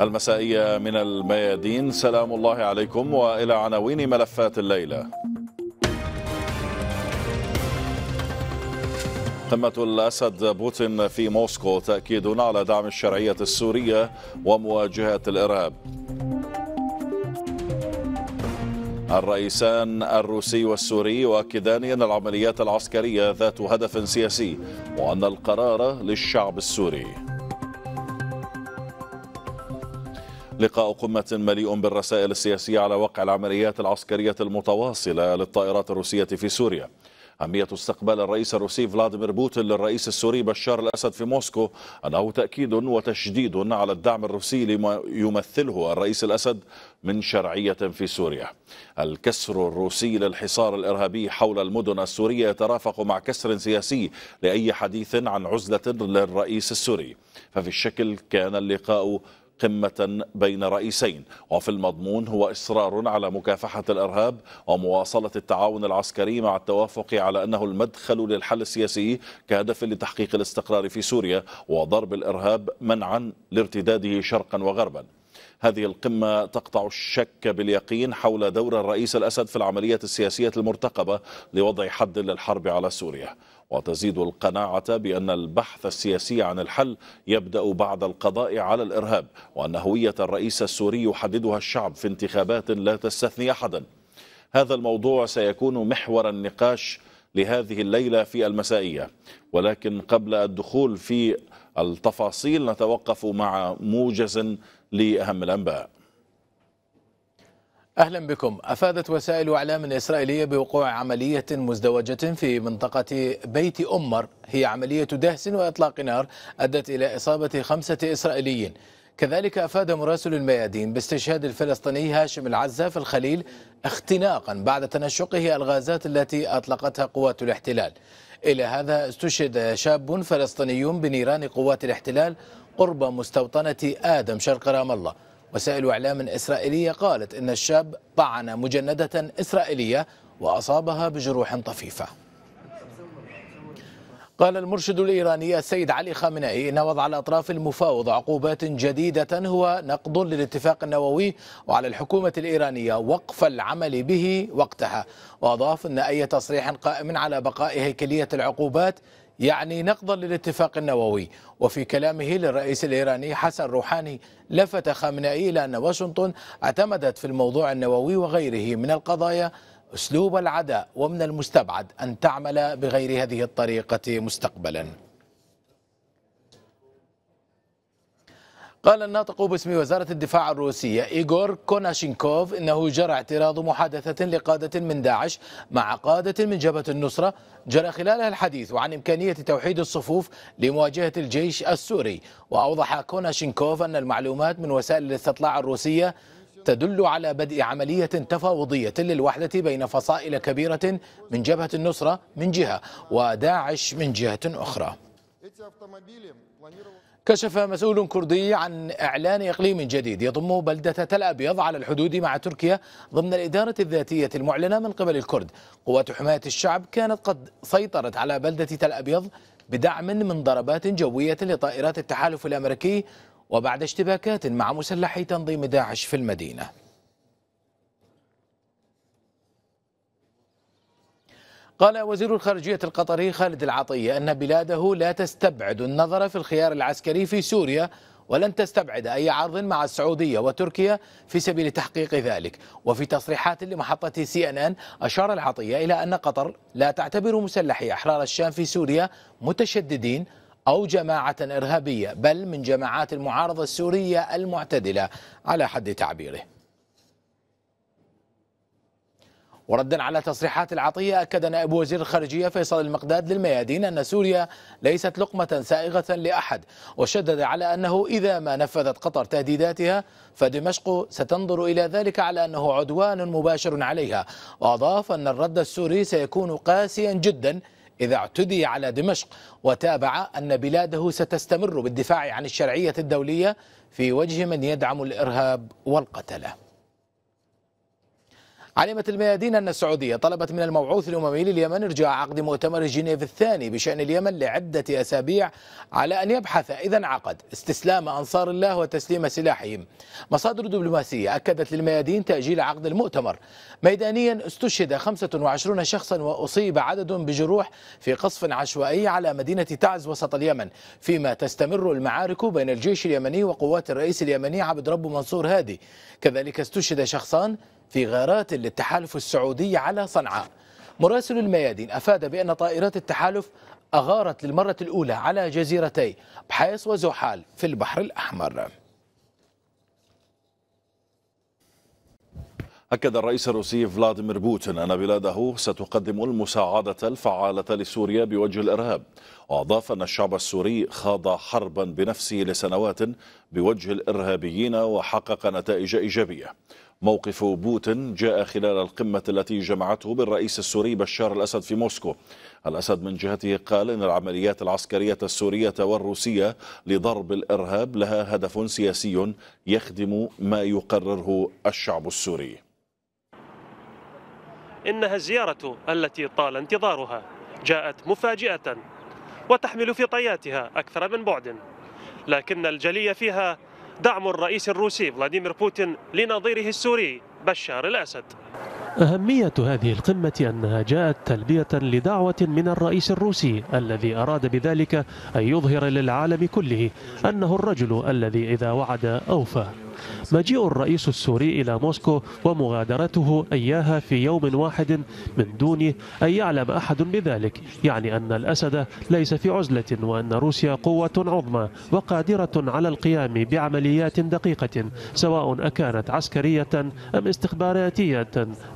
المسائية من الميادين سلام الله عليكم وإلى عناوين ملفات الليلة قمة الأسد بوتين في موسكو تأكيد على دعم الشرعية السورية ومواجهة الإرهاب الرئيسان الروسي والسوري يؤكدان أن العمليات العسكرية ذات هدف سياسي وأن القرار للشعب السوري لقاء قمة مليء بالرسائل السياسية على وقع العمليات العسكرية المتواصلة للطائرات الروسية في سوريا أهمية استقبال الرئيس الروسي فلاديمير بوتين للرئيس السوري بشار الأسد في موسكو أنه تأكيد وتشديد على الدعم الروسي لما يمثله الرئيس الأسد من شرعية في سوريا الكسر الروسي للحصار الإرهابي حول المدن السورية يترافق مع كسر سياسي لأي حديث عن عزلة للرئيس السوري ففي الشكل كان اللقاء قمة بين رئيسين وفي المضمون هو إصرار على مكافحة الإرهاب ومواصلة التعاون العسكري مع التوافق على أنه المدخل للحل السياسي كهدف لتحقيق الاستقرار في سوريا وضرب الإرهاب منعا لارتداده شرقا وغربا هذه القمة تقطع الشك باليقين حول دور الرئيس الأسد في العملية السياسية المرتقبة لوضع حد للحرب على سوريا وتزيد القناعة بأن البحث السياسي عن الحل يبدأ بعد القضاء على الإرهاب وأن هوية الرئيس السوري يحددها الشعب في انتخابات لا تستثني أحدا هذا الموضوع سيكون محور النقاش لهذه الليلة في المسائية ولكن قبل الدخول في التفاصيل نتوقف مع موجز لأهم الأنباء أهلا بكم أفادت وسائل أعلام إسرائيلية بوقوع عملية مزدوجة في منطقة بيت أمر هي عملية دهس وإطلاق نار أدت إلى إصابة خمسة إسرائيليين كذلك أفاد مراسل الميادين باستشهاد الفلسطيني هاشم العزة في الخليل اختناقا بعد تنشقه الغازات التي أطلقتها قوات الاحتلال إلى هذا استشهد شاب فلسطيني بنيران قوات الاحتلال قرب مستوطنة آدم شرق رام الله وسائل إعلام إسرائيلية قالت إن الشاب طعن مجندة إسرائيلية وأصابها بجروح طفيفة قال المرشد الإيراني السيد علي خامنئي إن وضع الأطراف المفاوض عقوبات جديدة هو نقض للاتفاق النووي وعلى الحكومة الإيرانية وقف العمل به وقتها وأضاف أن أي تصريح قائم على بقاء هيكلية العقوبات يعني نقضا للاتفاق النووي وفي كلامه للرئيس الإيراني حسن روحاني لفت خامنئي إلى أن واشنطن اعتمدت في الموضوع النووي وغيره من القضايا أسلوب العداء ومن المستبعد أن تعمل بغير هذه الطريقة مستقبلاً قال الناطق باسم وزارة الدفاع الروسية إيغور كوناشينكوف إنه جرى اعتراض محادثة لقادة من داعش مع قادة من جبهة النصرة جرى خلالها الحديث عن إمكانية توحيد الصفوف لمواجهة الجيش السوري وأوضح كوناشينكوف أن المعلومات من وسائل الاستطلاع الروسية تدل على بدء عملية تفاوضية للوحدة بين فصائل كبيرة من جبهة النصرة من جهة وداعش من جهة أخرى كشف مسؤول كردي عن إعلان إقليم جديد يضم بلدة تل أبيض على الحدود مع تركيا ضمن الإدارة الذاتية المعلنة من قبل الكرد قوات حماية الشعب كانت قد سيطرت على بلدة تل أبيض بدعم من ضربات جوية لطائرات التحالف الأمريكي وبعد اشتباكات مع مسلحي تنظيم داعش في المدينة قال وزير الخارجية القطري خالد العطية أن بلاده لا تستبعد النظر في الخيار العسكري في سوريا ولن تستبعد أي عرض مع السعودية وتركيا في سبيل تحقيق ذلك وفي تصريحات لمحطة سي أن أن أشار العطية إلى أن قطر لا تعتبر مسلحي أحرار الشام في سوريا متشددين أو جماعة إرهابية بل من جماعات المعارضة السورية المعتدلة على حد تعبيره وردا على تصريحات العطية أكد نائب وزير الخارجية فيصل المقداد للميادين أن سوريا ليست لقمة سائغة لأحد وشدد على أنه إذا ما نفذت قطر تهديداتها فدمشق ستنظر إلى ذلك على أنه عدوان مباشر عليها وأضاف أن الرد السوري سيكون قاسيا جدا إذا اعتدي على دمشق وتابع أن بلاده ستستمر بالدفاع عن الشرعية الدولية في وجه من يدعم الإرهاب والقتله علمت الميادين أن السعودية طلبت من المبعوث الأممي لليمن إرجاع عقد مؤتمر جنيف الثاني بشأن اليمن لعدة أسابيع على أن يبحث إذا انعقد استسلام أنصار الله وتسليم سلاحهم مصادر دبلوماسية أكدت للميادين تأجيل عقد المؤتمر ميدانيا استشهد 25 شخصا وأصيب عدد بجروح في قصف عشوائي على مدينة تعز وسط اليمن فيما تستمر المعارك بين الجيش اليمني وقوات الرئيس اليمني عبد رب منصور هادي كذلك استشهد شخصان في غارات للتحالف السعودي على صنعاء مراسل الميادين أفاد بأن طائرات التحالف أغارت للمرة الأولى على جزيرتي بحيص وزحال في البحر الأحمر أكد الرئيس الروسي فلاديمير بوتين أن بلاده ستقدم المساعدة الفعالة لسوريا بوجه الإرهاب وأضاف أن الشعب السوري خاض حربا بنفسه لسنوات بوجه الإرهابيين وحقق نتائج إيجابية موقف بوتين جاء خلال القمة التي جمعته بالرئيس السوري بشار الأسد في موسكو الأسد من جهته قال إن العمليات العسكرية السورية والروسية لضرب الإرهاب لها هدف سياسي يخدم ما يقرره الشعب السوري إنها الزيارة التي طال انتظارها جاءت مفاجئة وتحمل في طياتها أكثر من بعد لكن الجلي فيها دعم الرئيس الروسي فلاديمير بوتين لنظيره السوري بشار الأسد أهمية هذه القمة أنها جاءت تلبية لدعوة من الرئيس الروسي الذي أراد بذلك أن يظهر للعالم كله أنه الرجل الذي إذا وعد أوفى مجيء الرئيس السوري إلى موسكو ومغادرته إياها في يوم واحد من دون أن يعلم أحد بذلك يعني أن الأسد ليس في عزلة وأن روسيا قوة عظمى وقادرة على القيام بعمليات دقيقة سواء أكانت عسكرية أم استخباراتية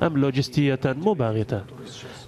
أم لوجستية مباغتة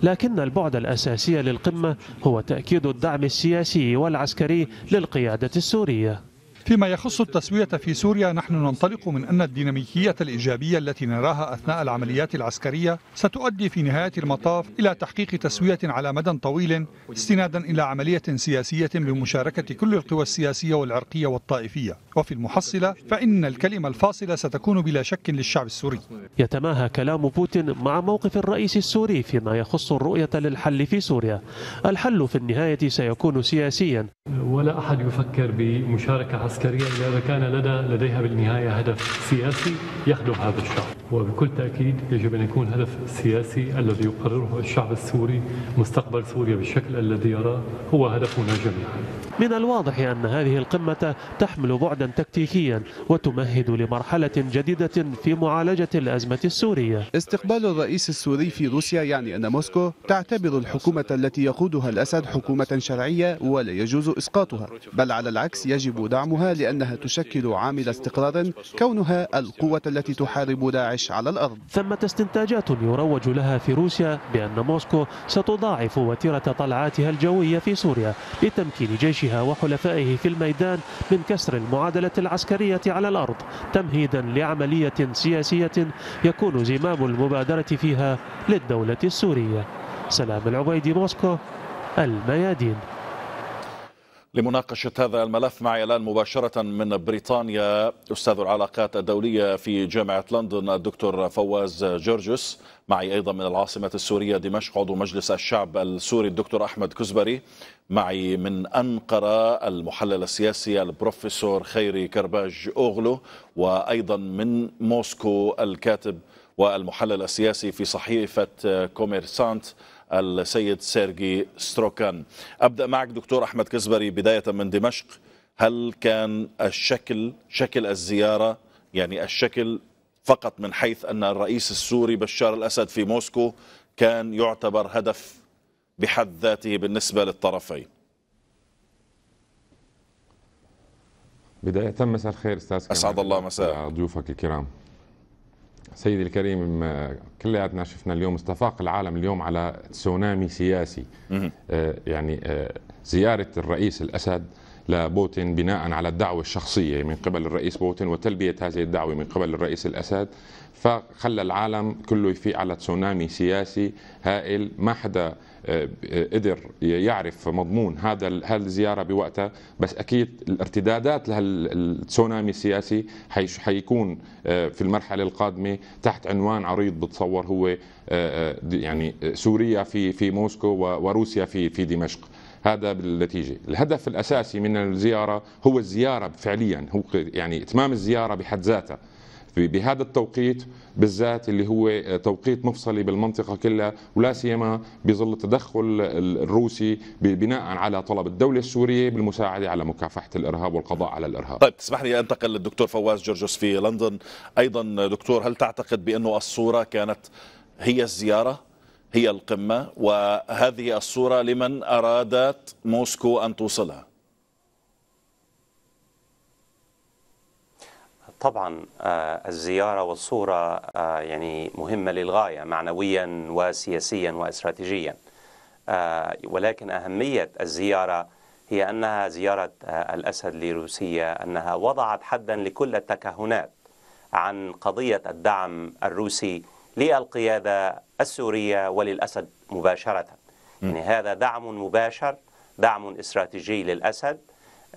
لكن البعد الأساسي للقمة هو تأكيد الدعم السياسي والعسكري للقيادة السورية فيما يخص التسوية في سوريا نحن ننطلق من أن الديناميكية الإيجابية التي نراها أثناء العمليات العسكرية ستؤدي في نهاية المطاف إلى تحقيق تسوية على مدى طويل استنادا إلى عملية سياسية بمشاركة كل القوى السياسية والعرقية والطائفية وفي المحصلة فإن الكلمة الفاصلة ستكون بلا شك للشعب السوري يتماهى كلام بوتين مع موقف الرئيس السوري فيما يخص الرؤية للحل في سوريا الحل في النهاية سيكون سياسيا ولا أحد يفكر بمشاركة العسكرية لهذا كان لنا لديها بالنهاية هدف سياسي يخدم هذا الشعب وبكل تأكيد يجب أن يكون هدف سياسي الذي يقرره الشعب السوري مستقبل سوريا بالشكل الذي يراه هو هدفنا جميعا من الواضح أن هذه القمة تحمل بعدا تكتيكيا وتمهد لمرحلة جديدة في معالجة الأزمة السورية استقبال الرئيس السوري في روسيا يعني أن موسكو تعتبر الحكومة التي يقودها الأسد حكومة شرعية ولا يجوز إسقاطها بل على العكس يجب دعمها أهمها لأنها تشكل عامل استقرار كونها القوة التي تحارب داعش على الأرض ثمة استنتاجات يروج لها في روسيا بأن موسكو ستضاعف وتيرة طلعاتها الجوية في سوريا لتمكين جيشها وحلفائه في الميدان من كسر المعادلة العسكرية على الأرض تمهيدا لعملية سياسية يكون زمام المبادرة فيها للدولة السورية سلام العبيدي موسكو الميادين لمناقشة هذا الملف معي الآن مباشرة من بريطانيا أستاذ العلاقات الدولية في جامعة لندن الدكتور فواز جورجوس معي أيضا من العاصمة السورية دمشق عضو مجلس الشعب السوري الدكتور أحمد كزبري معي من أنقرة المحلل السياسي البروفيسور خيري كرباج أوغلو وأيضا من موسكو الكاتب والمحلل السياسي في صحيفة كوميرسانت السيد سيرجي ستروكان أبدأ معك دكتور أحمد كزبري بداية من دمشق هل كان الشكل شكل الزيارة يعني الشكل فقط من حيث أن الرئيس السوري بشار الأسد في موسكو كان يعتبر هدف بحد ذاته بالنسبة للطرفين بداية مساء الخير استاذ أسعد الله مساء ضيوفك الكرام سيدي الكريم كلياتنا شفنا اليوم استفاق العالم اليوم على تسونامي سياسي آه، يعني آه، زيارة الرئيس الأسد لبوتين بناء على الدعوة الشخصية من قبل الرئيس بوتين وتلبية هذه الدعوة من قبل الرئيس الأسد فخلى العالم كله يفيق على تسونامي سياسي هائل ما حدا آه، قدر يعرف مضمون هذا هالزياره بوقتها بس اكيد الارتدادات لهالتسونامي السياسي حيكون آه، في المرحله القادمه تحت عنوان عريض بتصور هو آه، يعني سوريا في في موسكو وروسيا في في دمشق هذا بالنتيجه الهدف الاساسي من الزياره هو الزياره فعليا هو يعني اتمام الزياره بحد ذاتها بهذا التوقيت بالذات اللي هو توقيت مفصلي بالمنطقه كلها ولا سيما بظل التدخل الروسي بناء على طلب الدوله السوريه بالمساعده على مكافحه الارهاب والقضاء على الارهاب. طيب تسمح لي انتقل للدكتور فواز جرجس في لندن، ايضا دكتور هل تعتقد بانه الصوره كانت هي الزياره؟ هي القمه وهذه الصوره لمن ارادت موسكو ان توصلها؟ طبعا آه، الزيارة والصورة آه، يعني مهمة للغاية معنويا وسياسيا واستراتيجيا آه، ولكن أهمية الزيارة هي أنها زيارة الأسد لروسيا أنها وضعت حدا لكل التكهنات عن قضية الدعم الروسي للقيادة السورية وللأسد مباشرة يعني هذا دعم مباشر دعم استراتيجي للأسد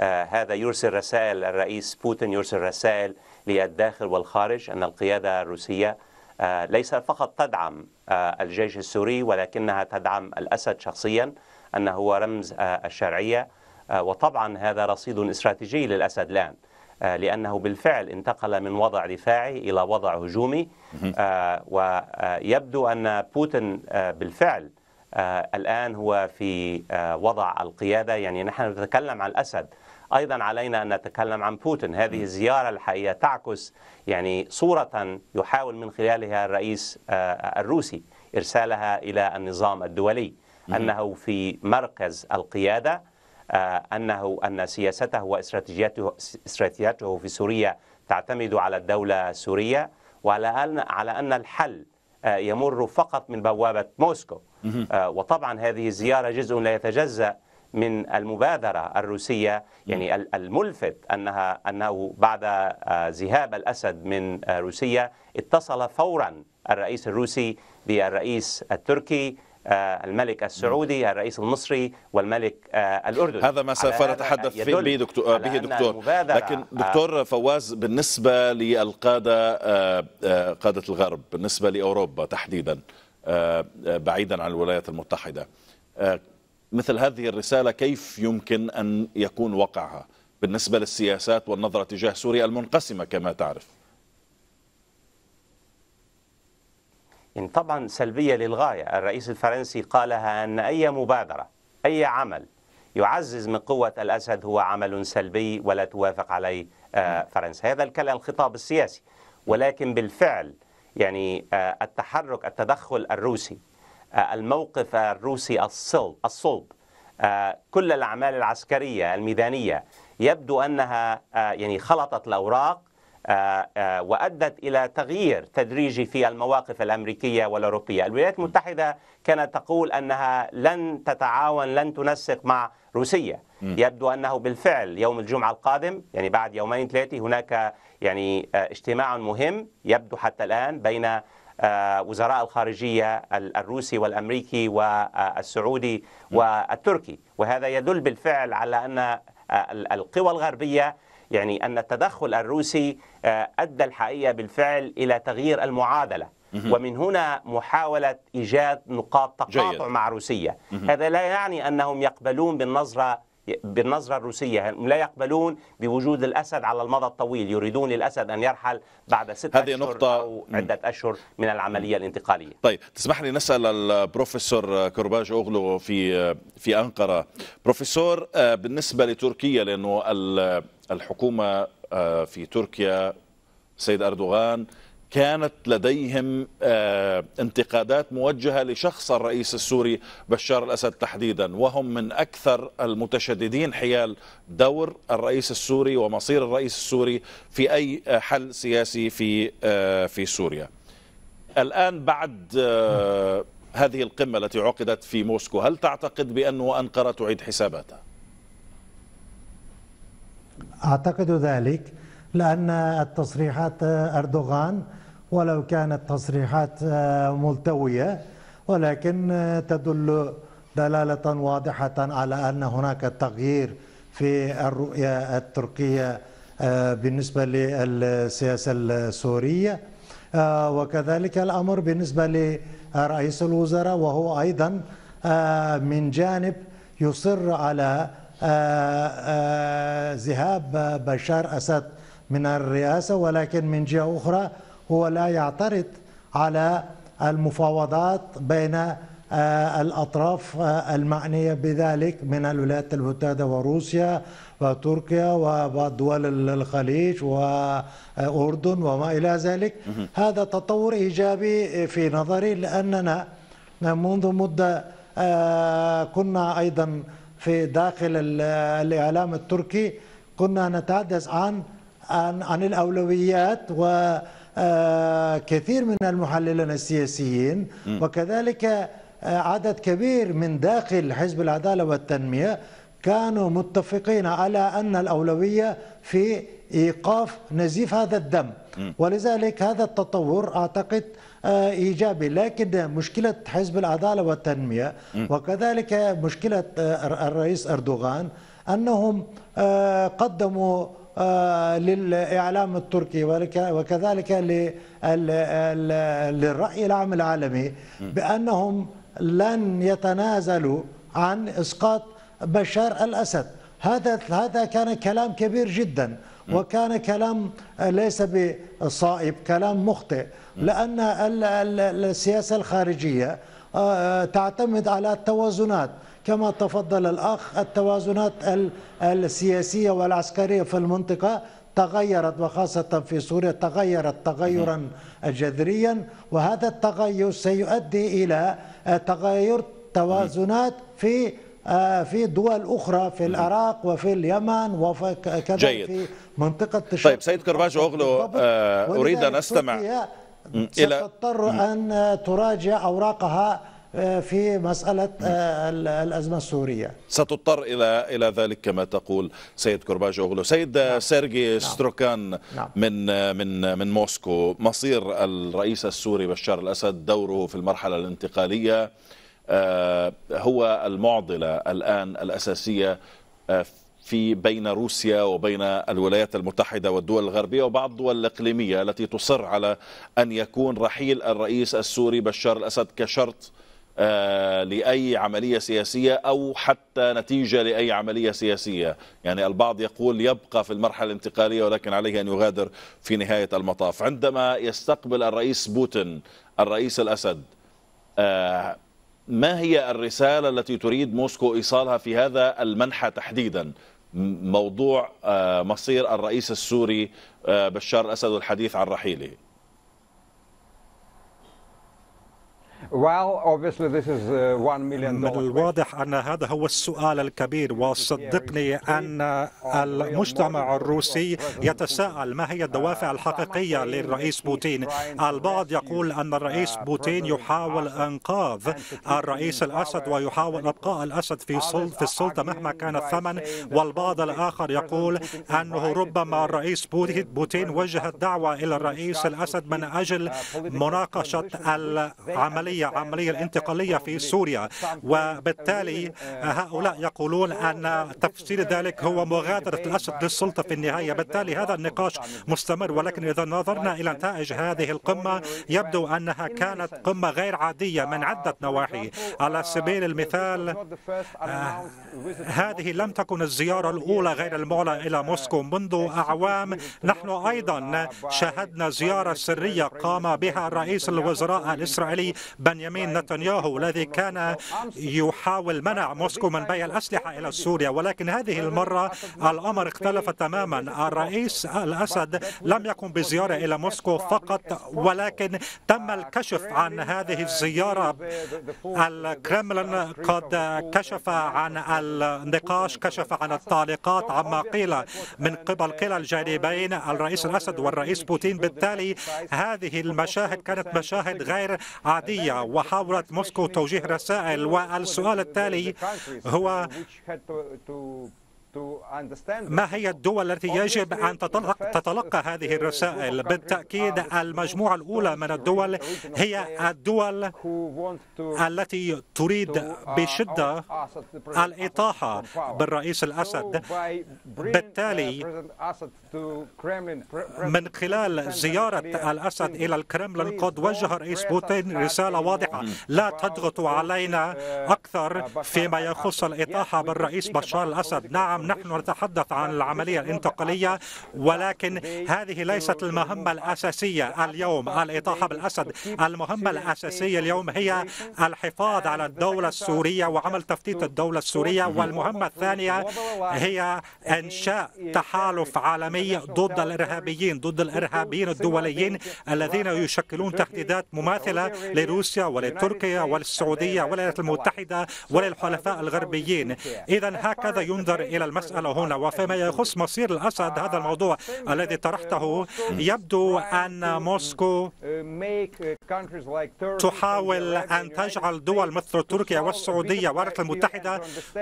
هذا يرسل رسائل الرئيس بوتين يرسل رسائل للداخل والخارج أن القيادة الروسية آه، ليس فقط تدعم آه، الجيش السوري ولكنها تدعم الأسد شخصيا أنه هو رمز آه، الشرعية وطبعا هذا رصيد استراتيجي للأسد الآن لأنه بالفعل انتقل من وضع دفاعي إلى وضع هجومي ويبدو أن بوتين بالفعل الآن هو في وضع القيادة يعني نحن نتكلم عن الأسد أيضا علينا أن نتكلم عن بوتين هذه الزيارة الحقيقة تعكس يعني صورة يحاول من خلالها الرئيس آه، الروسي إرسالها إلى النظام الدولي أنه في مركز القيادة آه، أنه أن سياسته واستراتيجيته استراتيجيته في سوريا تعتمد على الدولة السورية وعلى أن على أن الحل آه، يمر فقط من بوابة موسكو وطبعا هذه الزيارة جزء لا يتجزأ من المبادرة الروسية يعني نعم. الملفت أنها أنه بعد آه، ذهاب الأسد من آه، روسيا اتصل فورا الرئيس الروسي بالرئيس التركي آه، الملك نعم. السعودي الرئيس المصري والملك الأردني هذا ما سوف نتحدث به دكتور, به دكتور. لكن دكتور فواز بالنسبة للقادة قادة الغرب بالنسبة لأوروبا تحديدا بعيدا عن الولايات المتحدة مثل هذه الرسالة كيف يمكن أن يكون وقعها بالنسبة للسياسات والنظرة تجاه سوريا المنقسمة كما تعرف يعني طبعا سلبية للغاية الرئيس الفرنسي قالها أن أي مبادرة أي عمل يعزز من قوة الأسد هو عمل سلبي ولا توافق عليه آه، فرنسا هذا الكلام الخطاب السياسي ولكن بالفعل يعني آه، التحرك التدخل الروسي آه، الموقف الروسي الصلب, الصلب آه، كل الأعمال العسكرية الميدانية يبدو أنها آه، يعني خلطت الأوراق وأدت إلى تغيير تدريجي في المواقف الأمريكية والأوروبية الولايات المتحدة كانت تقول أنها لن تتعاون لن تنسق مع روسيا يبدو أنه بالفعل يوم الجمعة القادم يعني بعد يومين ثلاثة هناك يعني اجتماع مهم يبدو حتى الآن بين وزراء الخارجية الروسي والأمريكي والسعودي والتركي وهذا يدل بالفعل على أن آه، القوى الغربية يعني أن التدخل الروسي آه، أدى الحقيقة بالفعل إلى تغيير المعادلة ومن هنا محاولة إيجاد نقاط تقاطع جيد. مع روسيا هذا لا يعني أنهم يقبلون بالنظرة بالنظرة الروسية لا يقبلون بوجود الأسد على المدى الطويل يريدون للأسد أن يرحل بعد ست هذه أشهر نقطة أو عدة أشهر من العملية الانتقالية طيب تسمح لي نسأل البروفيسور كرباج أغلو في في أنقرة بروفيسور آه، بالنسبة لتركيا لأنه الحكومة آه، في تركيا سيد أردوغان كانت لديهم آه، انتقادات موجهة لشخص الرئيس السوري بشار الأسد تحديدا وهم من أكثر المتشددين حيال دور الرئيس السوري ومصير الرئيس السوري في أي حل سياسي في آه، في سوريا الآن بعد آه، هذه القمة التي عقدت في موسكو هل تعتقد بأنه أنقرة تعيد حساباتها؟ أعتقد ذلك لأن التصريحات أردوغان ولو كانت تصريحات آه، ملتوية ولكن آه، تدل دلالة واضحة على أن هناك تغيير في الرؤية التركية آه، بالنسبة للسياسة السورية وكذلك الأمر بالنسبة لرئيس الوزراء وهو أيضا من جانب يصر على ذهاب بشار أسد من الرئاسة ولكن من جهة أخرى هو لا يعترض على المفاوضات بين آه، الأطراف آه، المعنية بذلك من الولايات المتحدة وروسيا وتركيا ودول الخليج وأردن وما إلى ذلك هذا تطور إيجابي في نظري لأننا منذ مدة آه، كنا أيضا في داخل الإعلام التركي كنا نتحدث عن عن, عن الأولويات و آه، كثير من المحللين السياسيين وكذلك آه، عدد كبير من داخل حزب العدالة والتنمية كانوا متفقين على أن الأولوية في إيقاف نزيف هذا الدم ولذلك هذا التطور أعتقد آه، إيجابي لكن مشكلة حزب العدالة والتنمية وكذلك مشكلة الرئيس أردوغان أنهم قدموا آه، للإعلام التركي وكذلك للرأي العام العالمي بأنهم لن يتنازلوا عن إسقاط بشار الأسد هذا هذا كان كلام كبير جدا وكان كلام ليس بصائب كلام مخطئ لأن السياسة الخارجية آه، تعتمد على التوازنات كما تفضل الأخ التوازنات السياسية والعسكرية في المنطقة تغيرت وخاصة في سوريا تغيرت تغيرا جذريا وهذا التغير سيؤدي إلى تغير توازنات في في دول اخرى في العراق وفي اليمن وفي كذا في منطقه تشرق طيب سيد كرباج اوغلو آه، اريد ان استمع الى ستضطر ان تراجع اوراقها آه، في مسألة آه، الأزمة السورية ستضطر إلى إلى ذلك كما تقول سيد اوغلو سيد نعم. سيرجي نعم. ستروكان نعم. من من من موسكو مصير الرئيس السوري بشار الأسد دوره في المرحلة الانتقالية آه، هو المعضلة الآن الأساسية في بين روسيا وبين الولايات المتحدة والدول الغربية وبعض الدول الإقليمية التي تصر على أن يكون رحيل الرئيس السوري بشار الأسد كشرط آه، لأي عملية سياسية أو حتى نتيجة لأي عملية سياسية يعني البعض يقول يبقى في المرحلة الانتقالية ولكن عليه أن يغادر في نهاية المطاف عندما يستقبل الرئيس بوتين الرئيس الأسد آه، ما هي الرسالة التي تريد موسكو إيصالها في هذا المنحى تحديدا موضوع آه، مصير الرئيس السوري بشار الأسد والحديث عن رحيله Uh, من الواضح أن هذا هو السؤال الكبير وصدقني أن المجتمع الروسي يتساءل ما هي الدوافع uh, الحقيقية للرئيس بوتين البعض يقول أن الرئيس uh, بوتين يحاول إنقاذ الرئيس الأسد ويحاول إبقاء الأسد في في السلطة مهما كان الثمن والبعض الآخر يقول أنه ربما الرئيس بوتين وجه الدعوة إلى الرئيس الأسد من أجل مناقشة العملية العملية عملية الانتقالية في سوريا وبالتالي آه، هؤلاء يقولون أن تفسير ذلك هو مغادرة الأسد للسلطة في النهاية بالتالي هذا النقاش مستمر ولكن إذا نظرنا إلى نتائج هذه القمة يبدو أنها كانت قمة غير عادية من عدة آه، نواحي على آه، سبيل المثال هذه لم تكن الزيارة الأولى غير المعلى إلى uh, موسكو منذ أعوام نحن أيضا شاهدنا زيارة سرية قام بها رئيس الوزراء الإسرائيلي بنيامين نتنياهو الذي كان يحاول منع موسكو من بيع الأسلحة إلى سوريا ولكن هذه المرة الأمر اختلف تماما الرئيس الأسد لم يقم بزيارة إلى موسكو فقط ولكن تم الكشف عن هذه الزيارة الكرملين قد كشف عن النقاش كشف عن التعليقات عما قيل من قبل كلا الجانبين الرئيس الأسد والرئيس بوتين بالتالي هذه المشاهد كانت مشاهد غير عادية وحاولت موسكو توجيه رسائل والسؤال التالي هو ما هي الدول التي يجب أن تتلقى هذه الرسائل؟ بالتأكيد المجموعة الأولى من الدول هي الدول التي تريد uh, بشدة الإطاحة بالرئيس الأسد uh, بالتالي من خلال زيارة الأسد إلى الكرملين قد وجه الرئيس بوتين رسالة واضحة uh, لا تضغطوا علينا أكثر فيما يخص الإطاحة بالرئيس بشار الأسد نعم نعم نحن نتحدث عن العملية الانتقالية ولكن هذه ليست المهمة الأساسية اليوم الإطاحة بالأسد المهمة الأساسية اليوم هي الحفاظ على الدولة السورية وعمل تفتيت الدولة السورية والمهمة الثانية هي إنشاء تحالف عالمي ضد الإرهابيين ضد الإرهابيين الدوليين الذين يشكلون تهديدات مماثلة لروسيا ولتركيا وللسعودية والولايات المتحدة وللحلفاء الغربيين إذا هكذا ينظر إلى المسألة هنا وفيما يخص مصير الأسد هذا الموضوع الذي طرحته يبدو أن uh, موسكو uh, تحاول أن تجعل دول مثل تركيا والسعودية والولايات المتحدة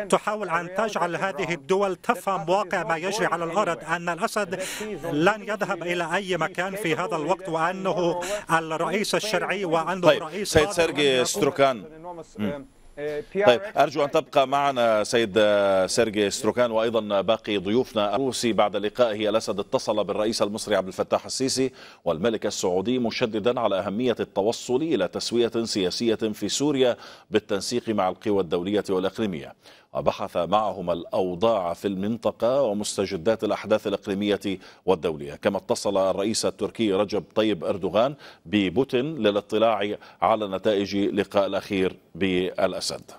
تحاول أن تجعل هذه الدول تفهم واقع ما يجري على الأرض أن الأسد لن يذهب إلى أي مكان في هذا الوقت وأنه الرئيس الشرعي وأنه طيب. رئيس سيد سيرجي ستروكان طيب آه، أرجو أن تبقى معنا سيد آه، سيرجي ستروكان وأيضا باقي ضيوفنا الروسي بعد لقائه الأسد اتصل بالرئيس المصري عبد الفتاح السيسي والملك السعودي مشددا على أهمية التوصل إلى تسوية سياسية في سوريا بالتنسيق مع القوى الدولية والإقليمية وبحث معهم الأوضاع في المنطقة ومستجدات الأحداث الإقليمية والدولية كما اتصل الرئيس التركي رجب طيب أردوغان ببوتين للاطلاع على نتائج لقاء الأخير بالأسد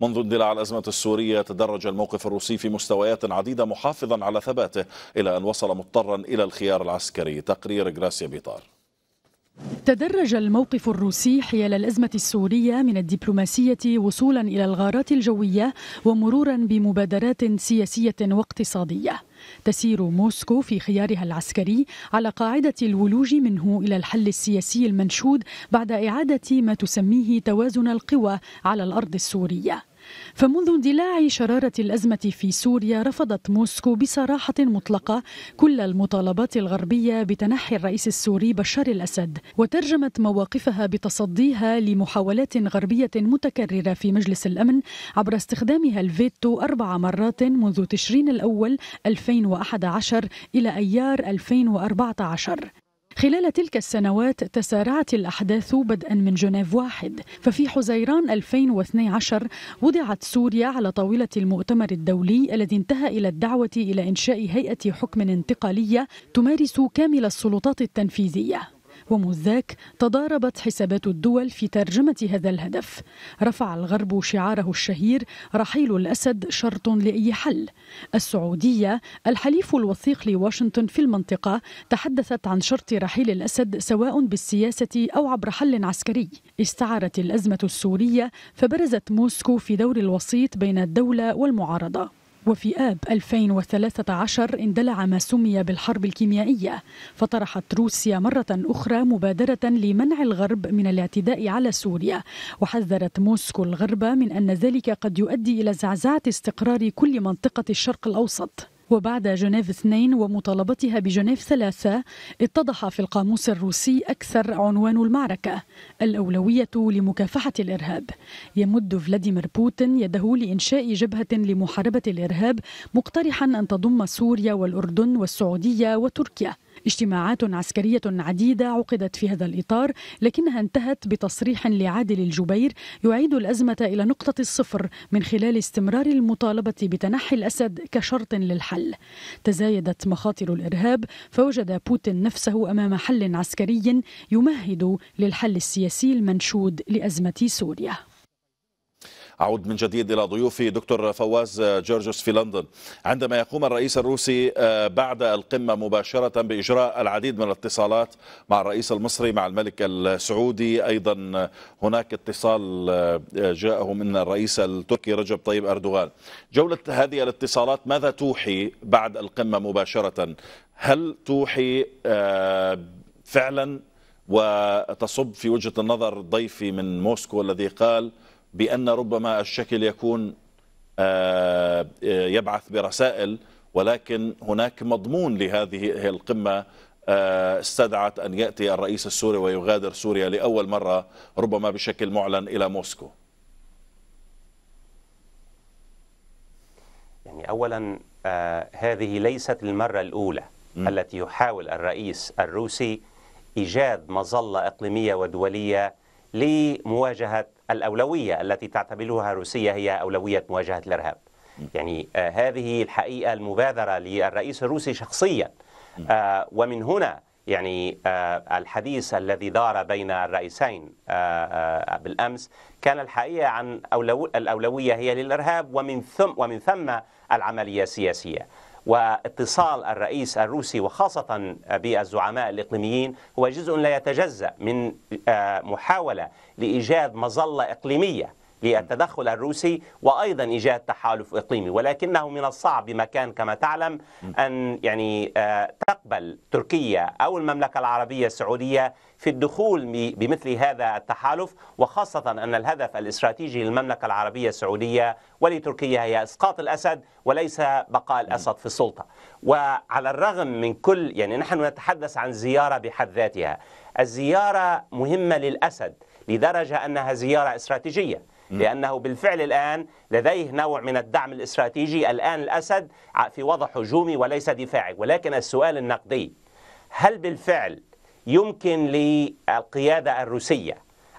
منذ اندلاع الأزمة السورية تدرج الموقف الروسي في مستويات عديدة محافظا على ثباته إلى أن وصل مضطرا إلى الخيار العسكري تقرير غراسيا بيطار تدرج الموقف الروسي حيال الأزمة السورية من الدبلوماسية وصولا إلى الغارات الجوية ومرورا بمبادرات سياسية واقتصادية تسير موسكو في خيارها العسكري على قاعدة الولوج منه إلى الحل السياسي المنشود بعد إعادة ما تسميه توازن القوى على الأرض السورية فمنذ اندلاع شرارة الأزمة في سوريا رفضت موسكو بصراحة مطلقة كل المطالبات الغربية بتنحي الرئيس السوري بشار الأسد وترجمت مواقفها بتصديها لمحاولات غربية متكررة في مجلس الأمن عبر استخدامها الفيتو أربع مرات منذ تشرين الأول 2011 إلى أيار 2014 خلال تلك السنوات تسارعت الأحداث بدءا من جنيف واحد ففي حزيران 2012 وضعت سوريا على طاولة المؤتمر الدولي الذي انتهى إلى الدعوة إلى إنشاء هيئة حكم انتقالية تمارس كامل السلطات التنفيذية ومذ ذاك تضاربت حسابات الدول في ترجمة هذا الهدف رفع الغرب شعاره الشهير رحيل الأسد شرط لأي حل السعودية الحليف الوثيق لواشنطن في المنطقة تحدثت عن شرط رحيل الأسد سواء بالسياسة أو عبر حل عسكري استعارت الأزمة السورية فبرزت موسكو في دور الوسيط بين الدولة والمعارضة وفي آب 2013 اندلع ما سمي بالحرب الكيميائية فطرحت روسيا مرة أخرى مبادرة لمنع الغرب من الاعتداء على سوريا وحذرت موسكو الغرب من أن ذلك قد يؤدي إلى زعزعة استقرار كل منطقة الشرق الأوسط وبعد جنيف اثنين ومطالبتها بجنيف ثلاثة اتضح في القاموس الروسي أكثر عنوان المعركة الأولوية لمكافحة الإرهاب يمد فلاديمير بوتين يده لإنشاء جبهة لمحاربة الإرهاب مقترحا أن تضم سوريا والأردن والسعودية وتركيا اجتماعات عسكرية عديدة عقدت في هذا الإطار لكنها انتهت بتصريح لعادل الجبير يعيد الأزمة إلى نقطة الصفر من خلال استمرار المطالبة بتنحي الأسد كشرط للحل تزايدت مخاطر الإرهاب فوجد بوتين نفسه أمام حل عسكري يمهد للحل السياسي المنشود لأزمة سوريا أعود من جديد إلى ضيوفي دكتور فواز جورجوس في لندن عندما يقوم الرئيس الروسي آه، بعد القمة مباشرة بإجراء العديد من الاتصالات مع الرئيس المصري مع الملك السعودي أيضا هناك اتصال آه، جاءه من الرئيس التركي رجب طيب أردوغان جولة هذه الاتصالات ماذا توحي بعد القمة مباشرة هل توحي آه، فعلا وتصب في وجهة النظر ضيفي من موسكو الذي قال بأن ربما الشكل يكون آه، آه، يبعث برسائل ولكن هناك مضمون لهذه القمة آه، استدعت أن يأتي الرئيس السوري ويغادر سوريا لأول مرة ربما بشكل معلن إلى موسكو يعني أولا آه هذه ليست المرة الأولى م. التي يحاول الرئيس الروسي إيجاد مظلة إقليمية ودولية لمواجهة الأولوية التي تعتبرها روسيا هي أولوية مواجهة الإرهاب يعني آه، هذه الحقيقة المبادرة للرئيس الروسي شخصيا آه، ومن هنا يعني آه، الحديث الذي دار بين الرئيسين بالأمس كان الحقيقة عن الأولوية هي للإرهاب ومن ثم, ومن ثم العملية السياسية واتصال الرئيس الروسي وخاصة بالزعماء الإقليميين هو جزء لا يتجزأ من آه، محاولة لإيجاد مظلة إقليمية للتدخل الروسي وأيضا إيجاد تحالف إقليمي ولكنه من الصعب بمكان كما تعلم أن يعني آه، تقبل تركيا أو المملكة العربية السعودية في الدخول بمثل هذا التحالف وخاصة أن الهدف الاستراتيجي للمملكة العربية السعودية ولتركيا هي إسقاط الأسد وليس بقاء الأسد في السلطة وعلى الرغم من كل يعني نحن نتحدث عن زيارة بحد ذاتها الزيارة مهمة للأسد لدرجة أنها زيارة استراتيجية لأنه بالفعل الآن لديه نوع من الدعم الاستراتيجي الآن الأسد في وضع هجومي وليس دفاعي ولكن السؤال النقدي هل بالفعل يمكن للقيادة الروسية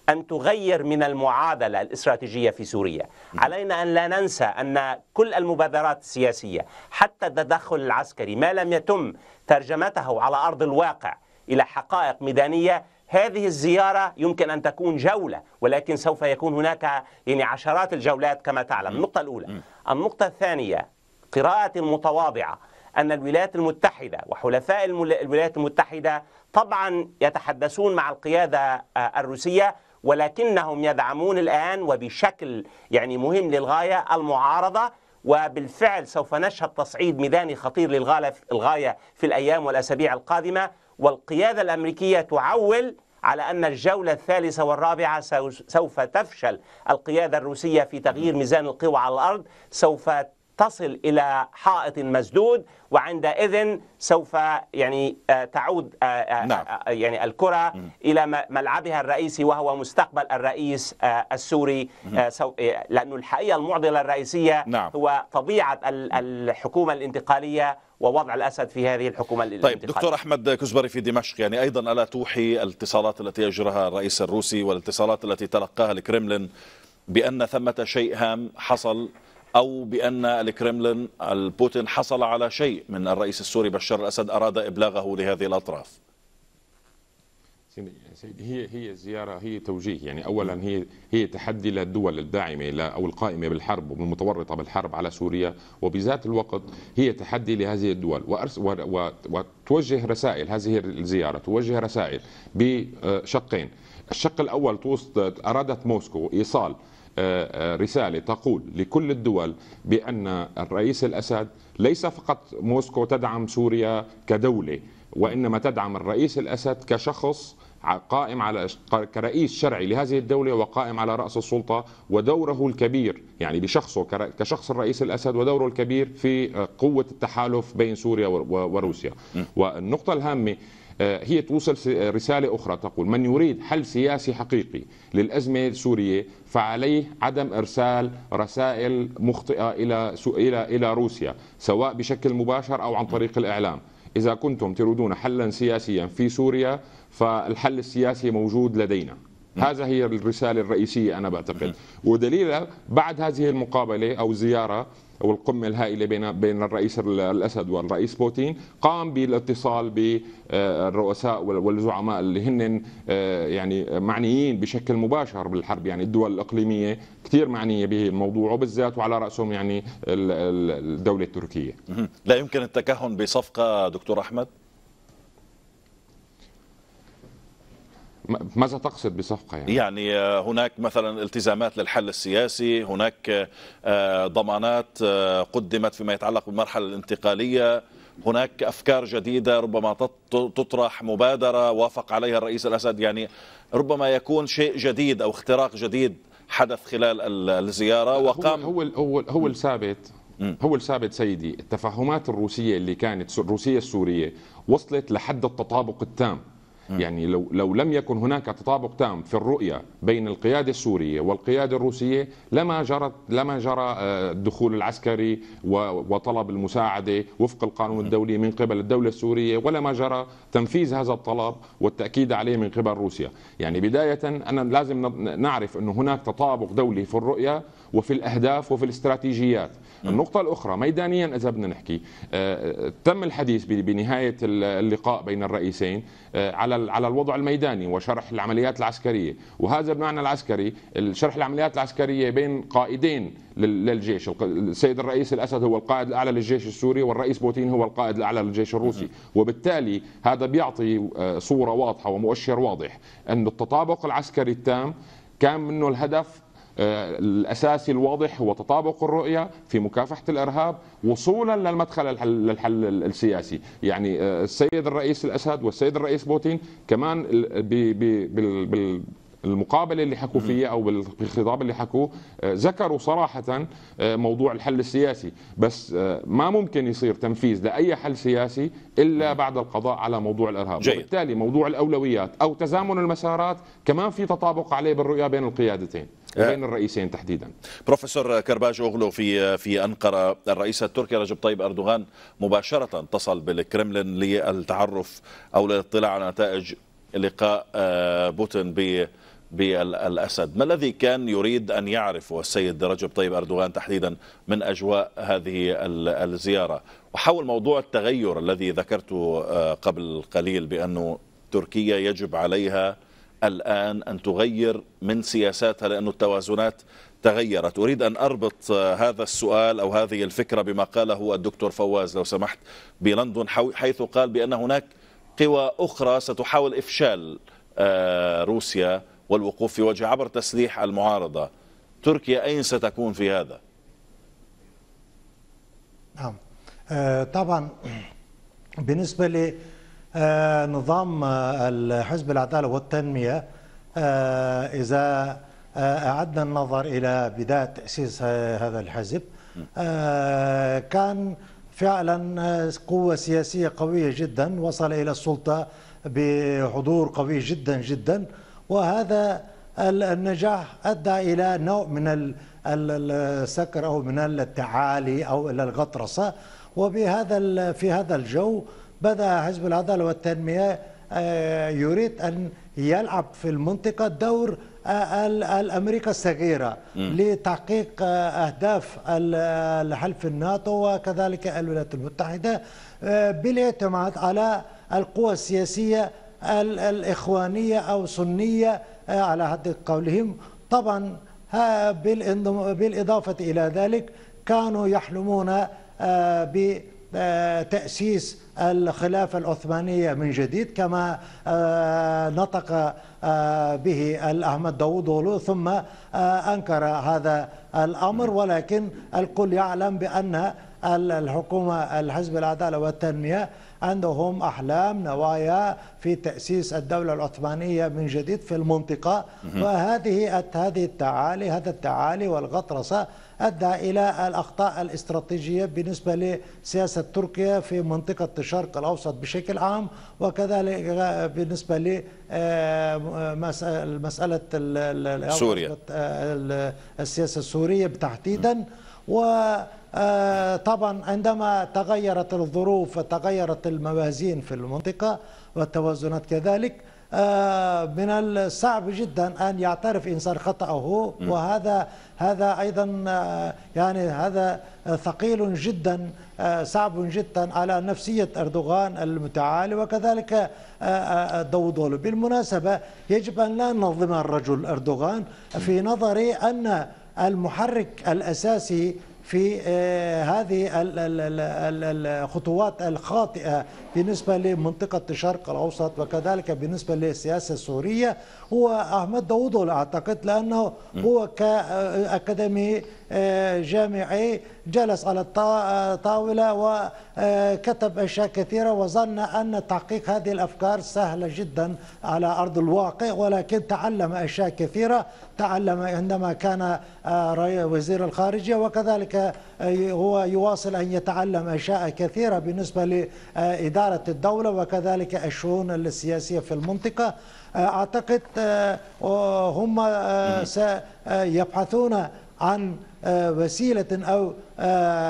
أن تغير من المعادلة الاستراتيجية في سوريا علينا أن لا ننسى أن كل المبادرات السياسية حتى التدخل العسكري ما لم يتم ترجمته على أرض الواقع إلى حقائق ميدانية هذه الزيارة يمكن أن تكون جولة ولكن سوف يكون هناك يعني عشرات الجولات كما تعلم النقطة الأولى النقطة الثانية قراءة المتواضعة أن الولايات المتحدة وحلفاء الولايات المتحدة طبعا يتحدثون مع القيادة آه، الروسية ولكنهم يدعمون الآن وبشكل يعني مهم للغاية المعارضة وبالفعل سوف نشهد تصعيد ميداني خطير للغاية في الأيام والأسابيع القادمة والقيادة الأمريكية تعول على أن الجولة الثالثة والرابعة سوف تفشل القيادة الروسية في تغيير ميزان القوى على الأرض سوف تصل إلى حائط مسدود وعندئذ سوف يعني آه، تعود آه، آه، نعم. يعني الكرة إلى ملعبها الرئيسي وهو مستقبل الرئيس السوري لأن الحقيقة المعضلة الرئيسية نعم. هو طبيعة الحكومة الانتقالية ووضع الأسد في هذه الحكومة طيب، الانتقاليه طيب دكتور أحمد كزبري في دمشق يعني أيضا ألا توحي الاتصالات التي اجرها الرئيس الروسي والاتصالات التي تلقاها الكرملين بأن ثمة شيء هام حصل أو بأن الكرملين بوتين حصل على شيء من الرئيس السوري بشار الأسد أراد إبلاغه لهذه الأطراف سيدي هي هي زياره هي توجيه يعني اولا هي هي تحدي للدول الداعمه او القائمه بالحرب والمتورطه بالحرب على سوريا وبذات الوقت هي تحدي لهذه الدول وتوجه رسائل هذه الزياره توجه رسائل بشقين الشق الاول ارادت موسكو ايصال آه، آه، رسالة تقول لكل الدول بأن الرئيس الأسد ليس فقط موسكو تدعم سوريا كدولة وإنما تدعم الرئيس الأسد كشخص قائم على كرئيس شرعي لهذه الدولة وقائم على رأس السلطة ودوره الكبير يعني بشخصه كشخص الرئيس الأسد ودوره الكبير في آه، قوة التحالف بين سوريا وروسيا والنقطة الهامة آه، هي توصل آه، رسالة أخرى تقول من يريد حل سياسي حقيقي للأزمة السورية فعليه عدم إرسال رسائل مخطئة إلى إلى روسيا سواء بشكل مباشر أو عن طريق الإعلام إذا كنتم تريدون حلا سياسيا في سوريا فالحل السياسي موجود لدينا هذا هي الرسالة الرئيسية أنا بعتقد ودليلها بعد هذه المقابلة أو زيارة أو القمة الهائلة بين بين الرئيس الأسد والرئيس بوتين قام بالاتصال بالرؤساء آه، والزعماء اللي هن آه، يعني معنيين بشكل مباشر بالحرب يعني الدول الإقليمية كثير معنية الموضوع وبالذات وعلى رأسهم يعني الدولة التركية لا يمكن التكهن بصفقة دكتور أحمد ماذا تقصد بصفقة يعني؟ يعني آه، هناك مثلا التزامات للحل السياسي هناك آه، آه، ضمانات قدمت فيما يتعلق بالمرحلة الانتقالية هناك أفكار جديدة ربما تطرح مبادرة وافق عليها الرئيس الأسد يعني ربما يكون شيء جديد أو اختراق جديد حدث خلال الزيارة وقام هو هو هو الثابت هو الثابت سيدي التفاهمات الروسية اللي كانت الروسية السورية وصلت لحد التطابق التام يعني لو لو لم يكن هناك تطابق تام في الرؤيه بين القياده السوريه والقياده الروسيه لما جرت لما جرى آه، الدخول العسكري وطلب المساعده وفق القانون الدولي من قبل الدوله السوريه ولما جرى تنفيذ هذا الطلب والتاكيد عليه من قبل روسيا يعني بدايه انا لازم نعرف انه هناك تطابق دولي في الرؤيه وفي الاهداف وفي الاستراتيجيات النقطة الأخرى ميدانيا إذا بدنا نحكي آه، تم الحديث بنهاية اللقاء بين الرئيسين آه، على على الوضع الميداني وشرح العمليات العسكرية وهذا بمعنى العسكري شرح العمليات العسكرية بين قائدين للجيش السيد الرئيس الأسد هو القائد الأعلى للجيش السوري والرئيس بوتين هو القائد الأعلى للجيش الروسي وبالتالي هذا بيعطي آه، صورة واضحة ومؤشر واضح أن التطابق العسكري التام كان منه الهدف آه، الاساسي الواضح هو تطابق الرؤيه في مكافحه الارهاب وصولا للمدخل للحل السياسي، يعني آه، السيد الرئيس الاسد والسيد الرئيس بوتين كمان المقابله اللي حكوا فيها او بالخطاب اللي حكوا آه، ذكروا صراحه آه، موضوع الحل السياسي بس آه، ما ممكن يصير تنفيذ لاي حل سياسي الا بعد القضاء على موضوع الارهاب جيد. وبالتالي موضوع الاولويات او تزامن المسارات كمان في تطابق عليه بالرؤيه بين القيادتين بين الرئيسين تحديدا بروفيسور كرباج اوغلو في في انقره الرئيس التركي رجب طيب اردوغان مباشره اتصل بالكرملين للتعرف او للاطلاع على نتائج لقاء بوتين ب بالأسد ما الذي كان يريد أن يعرفه السيد رجب طيب أردوغان تحديدا من أجواء هذه الزيارة وحول موضوع التغير الذي ذكرته آه، قبل قليل بأنه تركيا يجب عليها الآن أن تغير من سياساتها لأن التوازنات تغيرت أريد أن أربط آه، هذا السؤال أو هذه الفكرة بما قاله الدكتور فواز لو سمحت بلندن حيث قال بأن هناك قوى أخرى ستحاول إفشال آه، روسيا والوقوف في وجه عبر تسليح المعارضة تركيا أين ستكون في هذا؟ نعم آه، طبعا بالنسبة لنظام آه، الحزب العدالة والتنمية آه، إذا أعدنا النظر إلى بداية تأسيس هذا الحزب كان فعلا قوة سياسية قوية جدا وصل إلى السلطة بحضور قوي جدا جدا وهذا النجاح أدى إلى نوع من السكر أو من التعالي أو إلى الغطرسة وبهذا في هذا الجو بدأ حزب العداله والتنميه آه، يريد ان يلعب في المنطقه دور آه، الامريكا الصغيره لتحقيق آه، اهداف الحلف الناتو وكذلك الولايات المتحده بالاعتماد على القوى السياسيه الإخوانية أو سنية آه، على حد قولهم طبعا بالإضافة إلى ذلك كانوا يحلمون آه، بتأسيس آه، الخلافة العثمانية من جديد كما نطق به الأحمد داوود غلو ثم أنكر هذا الأمر نعم. ولكن الكل يعلم بأن الحكومة الحزب العدالة والتنمية عندهم أحلام نوايا في تأسيس الدولة العثمانية من جديد في المنطقة وهذه هذه التعالي هذا التعالي والغطرسة أدى إلى الأخطاء الاستراتيجية بالنسبة لسياسة تركيا في منطقة الشرق الأوسط بشكل عام وكذلك بالنسبة ل آه، مسألة سوريا السياسة السورية تحديدا و آه، طبعا عندما تغيرت الظروف وتغيرت الموازين في المنطقة والتوازنات كذلك آه، من الصعب جدا ان يعترف انسان خطاه وهذا هذا ايضا آه، يعني هذا ثقيل جدا صعب جدا على نفسيه اردوغان المتعالي وكذلك داوودوغلو بالمناسبه يجب ان لا نظلم الرجل اردوغان في نظري ان المحرك الاساسي في آه، هذه الخطوات الخاطئة بالنسبة لمنطقة الشرق الأوسط وكذلك بالنسبة للسياسة السورية هو أحمد داوود أعتقد لأنه هو كأكاديمي آه، جامعي جلس على الطاولة آه، وكتب آه، أشياء كثيرة وظن أن تحقيق هذه الأفكار سهلة جدا على أرض الواقع ولكن تعلم أشياء كثيرة تعلم عندما كان وزير الخارجية وكذلك هو يواصل أن يتعلم أشياء كثيرة بالنسبة لإدارة الدولة وكذلك الشؤون السياسية في المنطقة أعتقد آه، هم آه، سيبحثون عن آه، وسيلة أو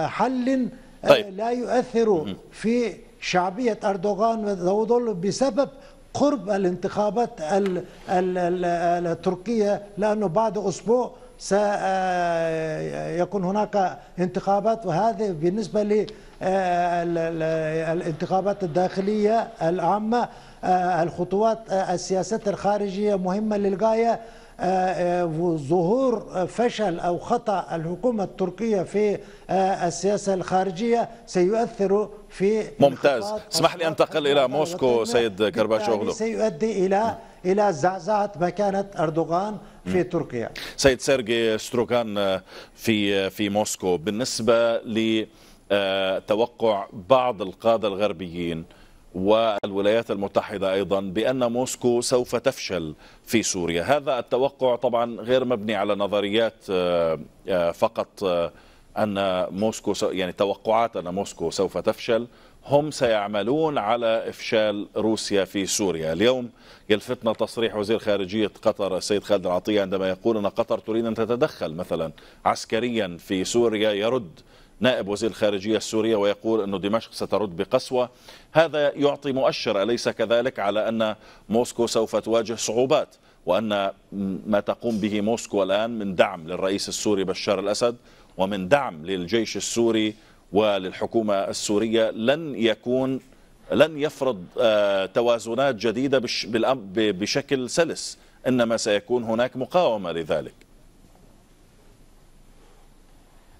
حل طيب. لا يؤثر في شعبية أردوغان وظل بسبب قرب الانتخابات التركية لأنه بعد أسبوع سيكون هناك انتخابات وهذه بالنسبة للانتخابات الداخلية العامة آه، الخطوات آه، السياسات الخارجية مهمة للغاية آه، ظهور فشل أو خطأ الحكومة التركية في السياسة الخارجية سيؤثر في ممتاز اسمح لي أنتقل إلى موسكو سيد كرباشوغلو سيؤدي إلى إلى زعزعة مكانة أردوغان في تركيا سيد سيرجي ستروغان في في موسكو بالنسبة لتوقع بعض القادة الغربيين والولايات المتحدة أيضا بأن موسكو سوف تفشل في سوريا هذا التوقع طبعا غير مبني على نظريات آه، آه، فقط آه، أن موسكو يعني توقعات أن موسكو سوف تفشل هم سيعملون على إفشال روسيا في سوريا اليوم يلفتنا تصريح وزير خارجية قطر السيد خالد العطية عندما يقول أن قطر تريد أن تتدخل مثلا عسكريا في سوريا يرد نائب وزير الخارجية السورية ويقول أن دمشق سترد بقسوة هذا يعطي مؤشر أليس كذلك على أن موسكو سوف تواجه صعوبات وأن ما تقوم به موسكو الآن من دعم للرئيس السوري بشار الأسد ومن دعم للجيش السوري وللحكومة السورية لن يكون لن يفرض آه، توازنات جديدة بشكل سلس إنما سيكون هناك مقاومة لذلك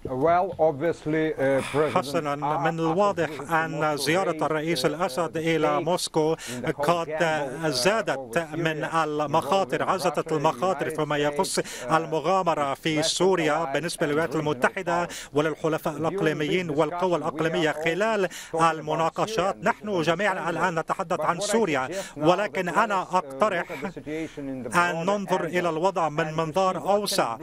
Uh, حسنا من الواضح أن زيارة الرئيس الأسد إلى موسكو قد uh, زادت من المخاطر عزت المخاطر فيما يخص uh, المغامرة في سوريا بالنسبة للولايات المتحدة وللحلفاء الإقليميين والقوى الإقليمية خلال المناقشات نحن جميعا الآن نتحدث عن سوريا ولكن أنا أقترح أن ننظر إلى الوضع من منظار أوسع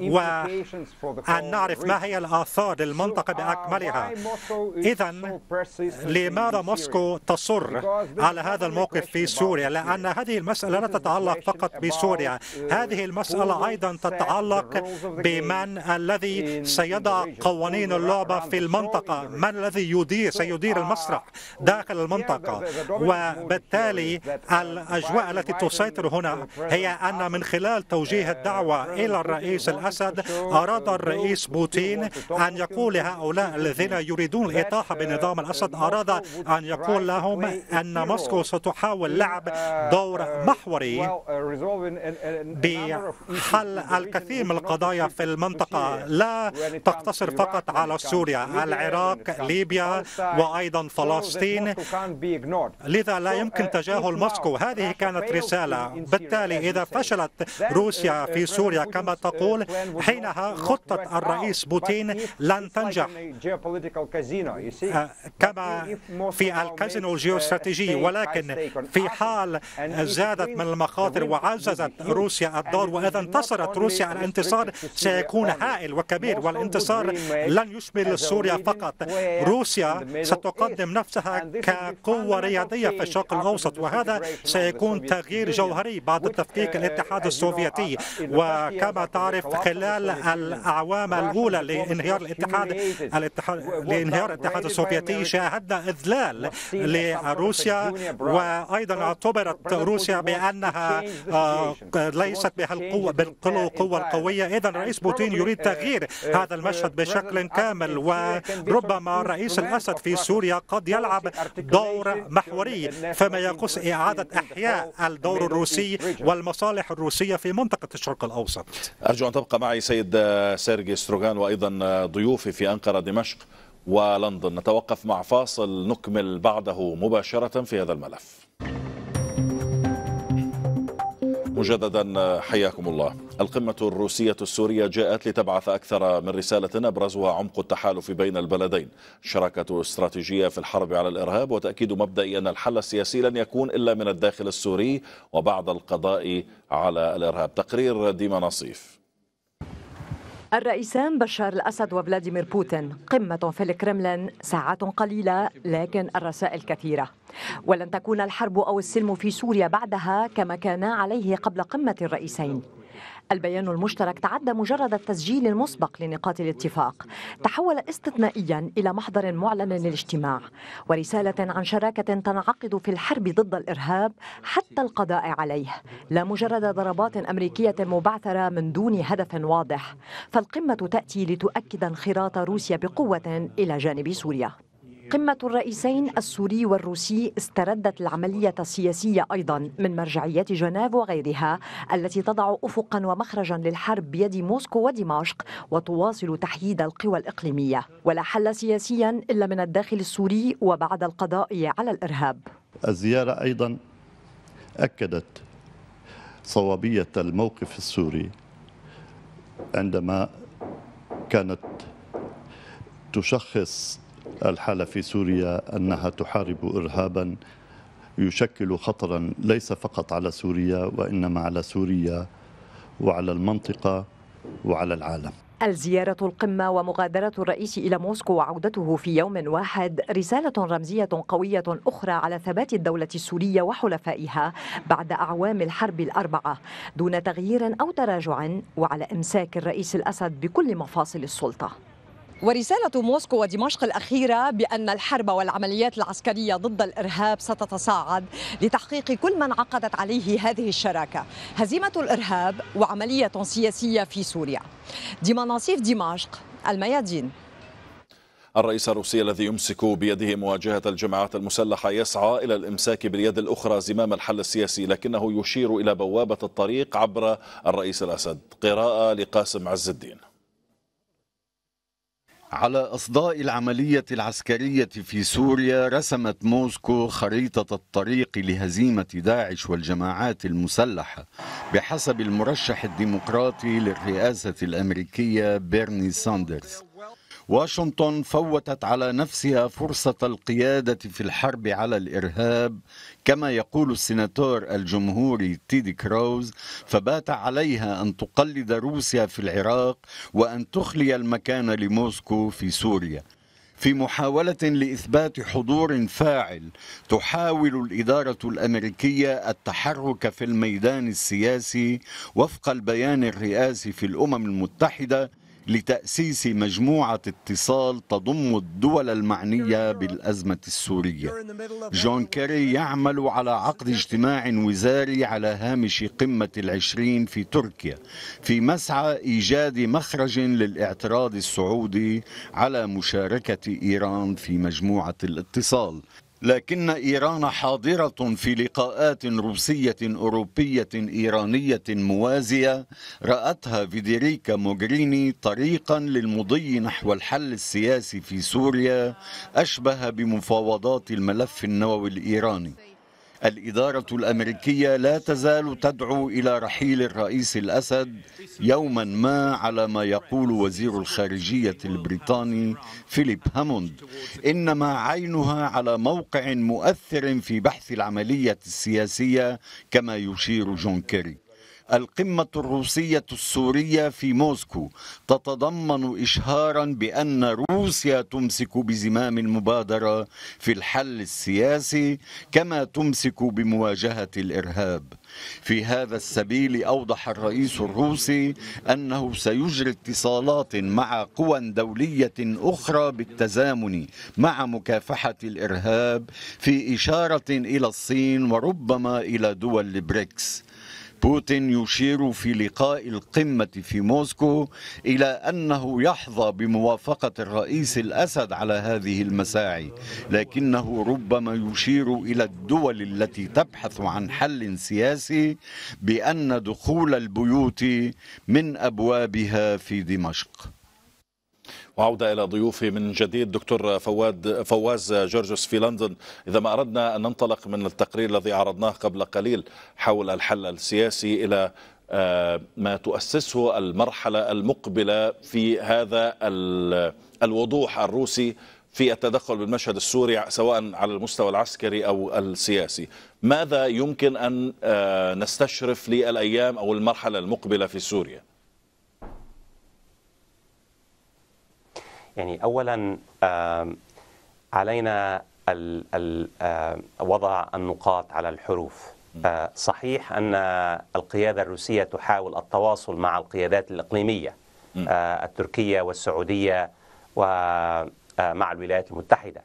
وأن نعرف ما هي الآثار للمنطقة uh, بأكملها إذا لماذا موسكو تصر على هذا الموقف في سوريا لأن هذه المسألة لا تتعلق فقط بسوريا هذه المسألة أيضا تتعلق بمن الذي سيضع قوانين اللعبة في المنطقة من الذي يدير سيدير uh, المسرح داخل المنطقة وبالتالي الأجواء التي تسيطر هنا هي أن من خلال توجيه uh, الدعوة إلى الرئيس الأسد أراد الرئيس بوتين الدين أن يقول لهؤلاء الذين يريدون الإطاحة آه، بنظام الأسد أراد أن يقول لهم أن موسكو ستحاول لعب uh, دور uh, محوري uh, بحل الكثير من القضايا في المنطقة لا تقتصر فقط على سوريا العراق ليبيا وأيضا فلسطين لذا لا يمكن تجاهل موسكو هذه كانت رسالة بالتالي إذا فشلت روسيا في سوريا كما تقول حينها خطة الرئيس بوتين بوتين لن تنجح كما في الكازينو الجيوستراتيجي ولكن في حال زادت من المخاطر وعززت روسيا الدور وإذا انتصرت روسيا الانتصار سيكون هائل وكبير والانتصار لن يشمل سوريا فقط روسيا ستقدم نفسها كقوة رياضية في الشرق الأوسط وهذا سيكون تغيير جوهري بعد تفكيك الاتحاد السوفيتي وكما تعرف خلال الأعوام الأولى لانهيار الاتحاد الاتحاد لانهيار الاتحاد السوفيتي شاهدنا اذلال لروسيا وايضا اعتبرت روسيا بانها آه، ليست بهالقوه بالقوه القويه اذا الرئيس بوتين يريد uh, تغيير uh, هذا المشهد uh, بشكل كامل وربما الرئيس الاسد في سوريا قد يلعب دور محوري فيما يخص اعاده احياء الدور الروسي والمصالح الروسيه في منطقه الشرق الاوسط ارجو ان تبقى معي سيد آه، سيرجي ستروغان وايضا أيضا ضيوفي في أنقرة دمشق ولندن نتوقف مع فاصل نكمل بعده مباشرة في هذا الملف مجددا حياكم الله القمة الروسية السورية جاءت لتبعث أكثر من رسالة أبرزها عمق التحالف بين البلدين شراكة استراتيجية في الحرب على الإرهاب وتأكيد مبدئي أن الحل السياسي لن يكون إلا من الداخل السوري وبعد القضاء على الإرهاب تقرير ديما نصيف الرئيسان بشار الأسد وفلاديمير بوتين قمة في الكرملين ساعات قليلة لكن الرسائل كثيرة ولن تكون الحرب أو السلم في سوريا بعدها كما كان عليه قبل قمة الرئيسين البيان المشترك تعدى مجرد التسجيل المسبق لنقاط الاتفاق تحول استثنائيا إلى محضر معلن للاجتماع ورسالة عن شراكة تنعقد في الحرب ضد الإرهاب حتى القضاء عليه لا مجرد ضربات أمريكية مبعثرة من دون هدف واضح فالقمة تأتي لتؤكد انخراط روسيا بقوة إلى جانب سوريا قمة الرئيسين السوري والروسي استردت العملية السياسية أيضا من مرجعيات جنيف وغيرها التي تضع أفقا ومخرجا للحرب بيد موسكو ودمشق وتواصل تحييد القوى الإقليمية ولا حل سياسيا إلا من الداخل السوري وبعد القضاء على الإرهاب الزيارة أيضا أكدت صوابية الموقف السوري عندما كانت تشخص الحالة في سوريا أنها تحارب إرهابا يشكل خطرا ليس فقط على سوريا وإنما على سوريا وعلى المنطقة وعلى العالم الزيارة القمة ومغادرة الرئيس إلى موسكو وعودته في يوم واحد رسالة رمزية قوية أخرى على ثبات الدولة السورية وحلفائها بعد أعوام الحرب الأربعة دون تغيير أو تراجع وعلى إمساك الرئيس الأسد بكل مفاصل السلطة ورسالة موسكو ودمشق الأخيرة بأن الحرب والعمليات العسكرية ضد الإرهاب ستتصاعد لتحقيق كل من عقدت عليه هذه الشراكة هزيمة الإرهاب وعملية سياسية في سوريا ديمناصيف دمشق الميادين الرئيس الروسي الذي يمسك بيده مواجهة الجماعات المسلحة يسعى إلى الإمساك باليد الأخرى زمام الحل السياسي لكنه يشير إلى بوابة الطريق عبر الرئيس الأسد قراءة لقاسم عز الدين على اصداء العمليه العسكريه في سوريا رسمت موسكو خريطه الطريق لهزيمه داعش والجماعات المسلحه بحسب المرشح الديمقراطي للرئاسه الامريكيه بيرني ساندرز واشنطن فوتت على نفسها فرصة القيادة في الحرب على الإرهاب كما يقول السناتور الجمهوري تيدي كروز فبات عليها أن تقلد روسيا في العراق وأن تخلي المكان لموسكو في سوريا في محاولة لإثبات حضور فاعل تحاول الإدارة الأمريكية التحرك في الميدان السياسي وفق البيان الرئاسي في الأمم المتحدة لتأسيس مجموعة اتصال تضم الدول المعنية بالأزمة السورية جون كيري يعمل على عقد اجتماع وزاري على هامش قمة العشرين في تركيا في مسعى إيجاد مخرج للاعتراض السعودي على مشاركة إيران في مجموعة الاتصال لكن إيران حاضرة في لقاءات روسية أوروبية إيرانية موازية رأتها فيدريكا موغريني طريقا للمضي نحو الحل السياسي في سوريا أشبه بمفاوضات الملف النووي الإيراني الإدارة الأمريكية لا تزال تدعو إلى رحيل الرئيس الأسد يوما ما على ما يقول وزير الخارجية البريطاني فيليب هاموند إنما عينها على موقع مؤثر في بحث العملية السياسية كما يشير جون كيري القمة الروسية السورية في موسكو تتضمن إشهارا بأن روسيا تمسك بزمام المبادرة في الحل السياسي كما تمسك بمواجهة الإرهاب في هذا السبيل أوضح الرئيس الروسي أنه سيجري اتصالات مع قوى دولية أخرى بالتزامن مع مكافحة الإرهاب في إشارة إلى الصين وربما إلى دول البريكس بوتين يشير في لقاء القمة في موسكو إلى أنه يحظى بموافقة الرئيس الأسد على هذه المساعي لكنه ربما يشير إلى الدول التي تبحث عن حل سياسي بأن دخول البيوت من أبوابها في دمشق وعودة إلى ضيوفي من جديد دكتور فواد فواز جورجوس في لندن إذا ما أردنا أن ننطلق من التقرير الذي عرضناه قبل قليل حول الحل السياسي إلى آه، ما تؤسسه المرحلة المقبلة في هذا الوضوح الروسي في التدخل بالمشهد السوري سواء على المستوى العسكري أو السياسي ماذا يمكن أن آه، نستشرف للأيام أو المرحلة المقبلة في سوريا؟ يعني اولا علينا وضع النقاط على الحروف آه، صحيح ان القياده الروسيه تحاول التواصل مع القيادات الاقليميه آه، التركيه والسعوديه ومع آه، الولايات المتحده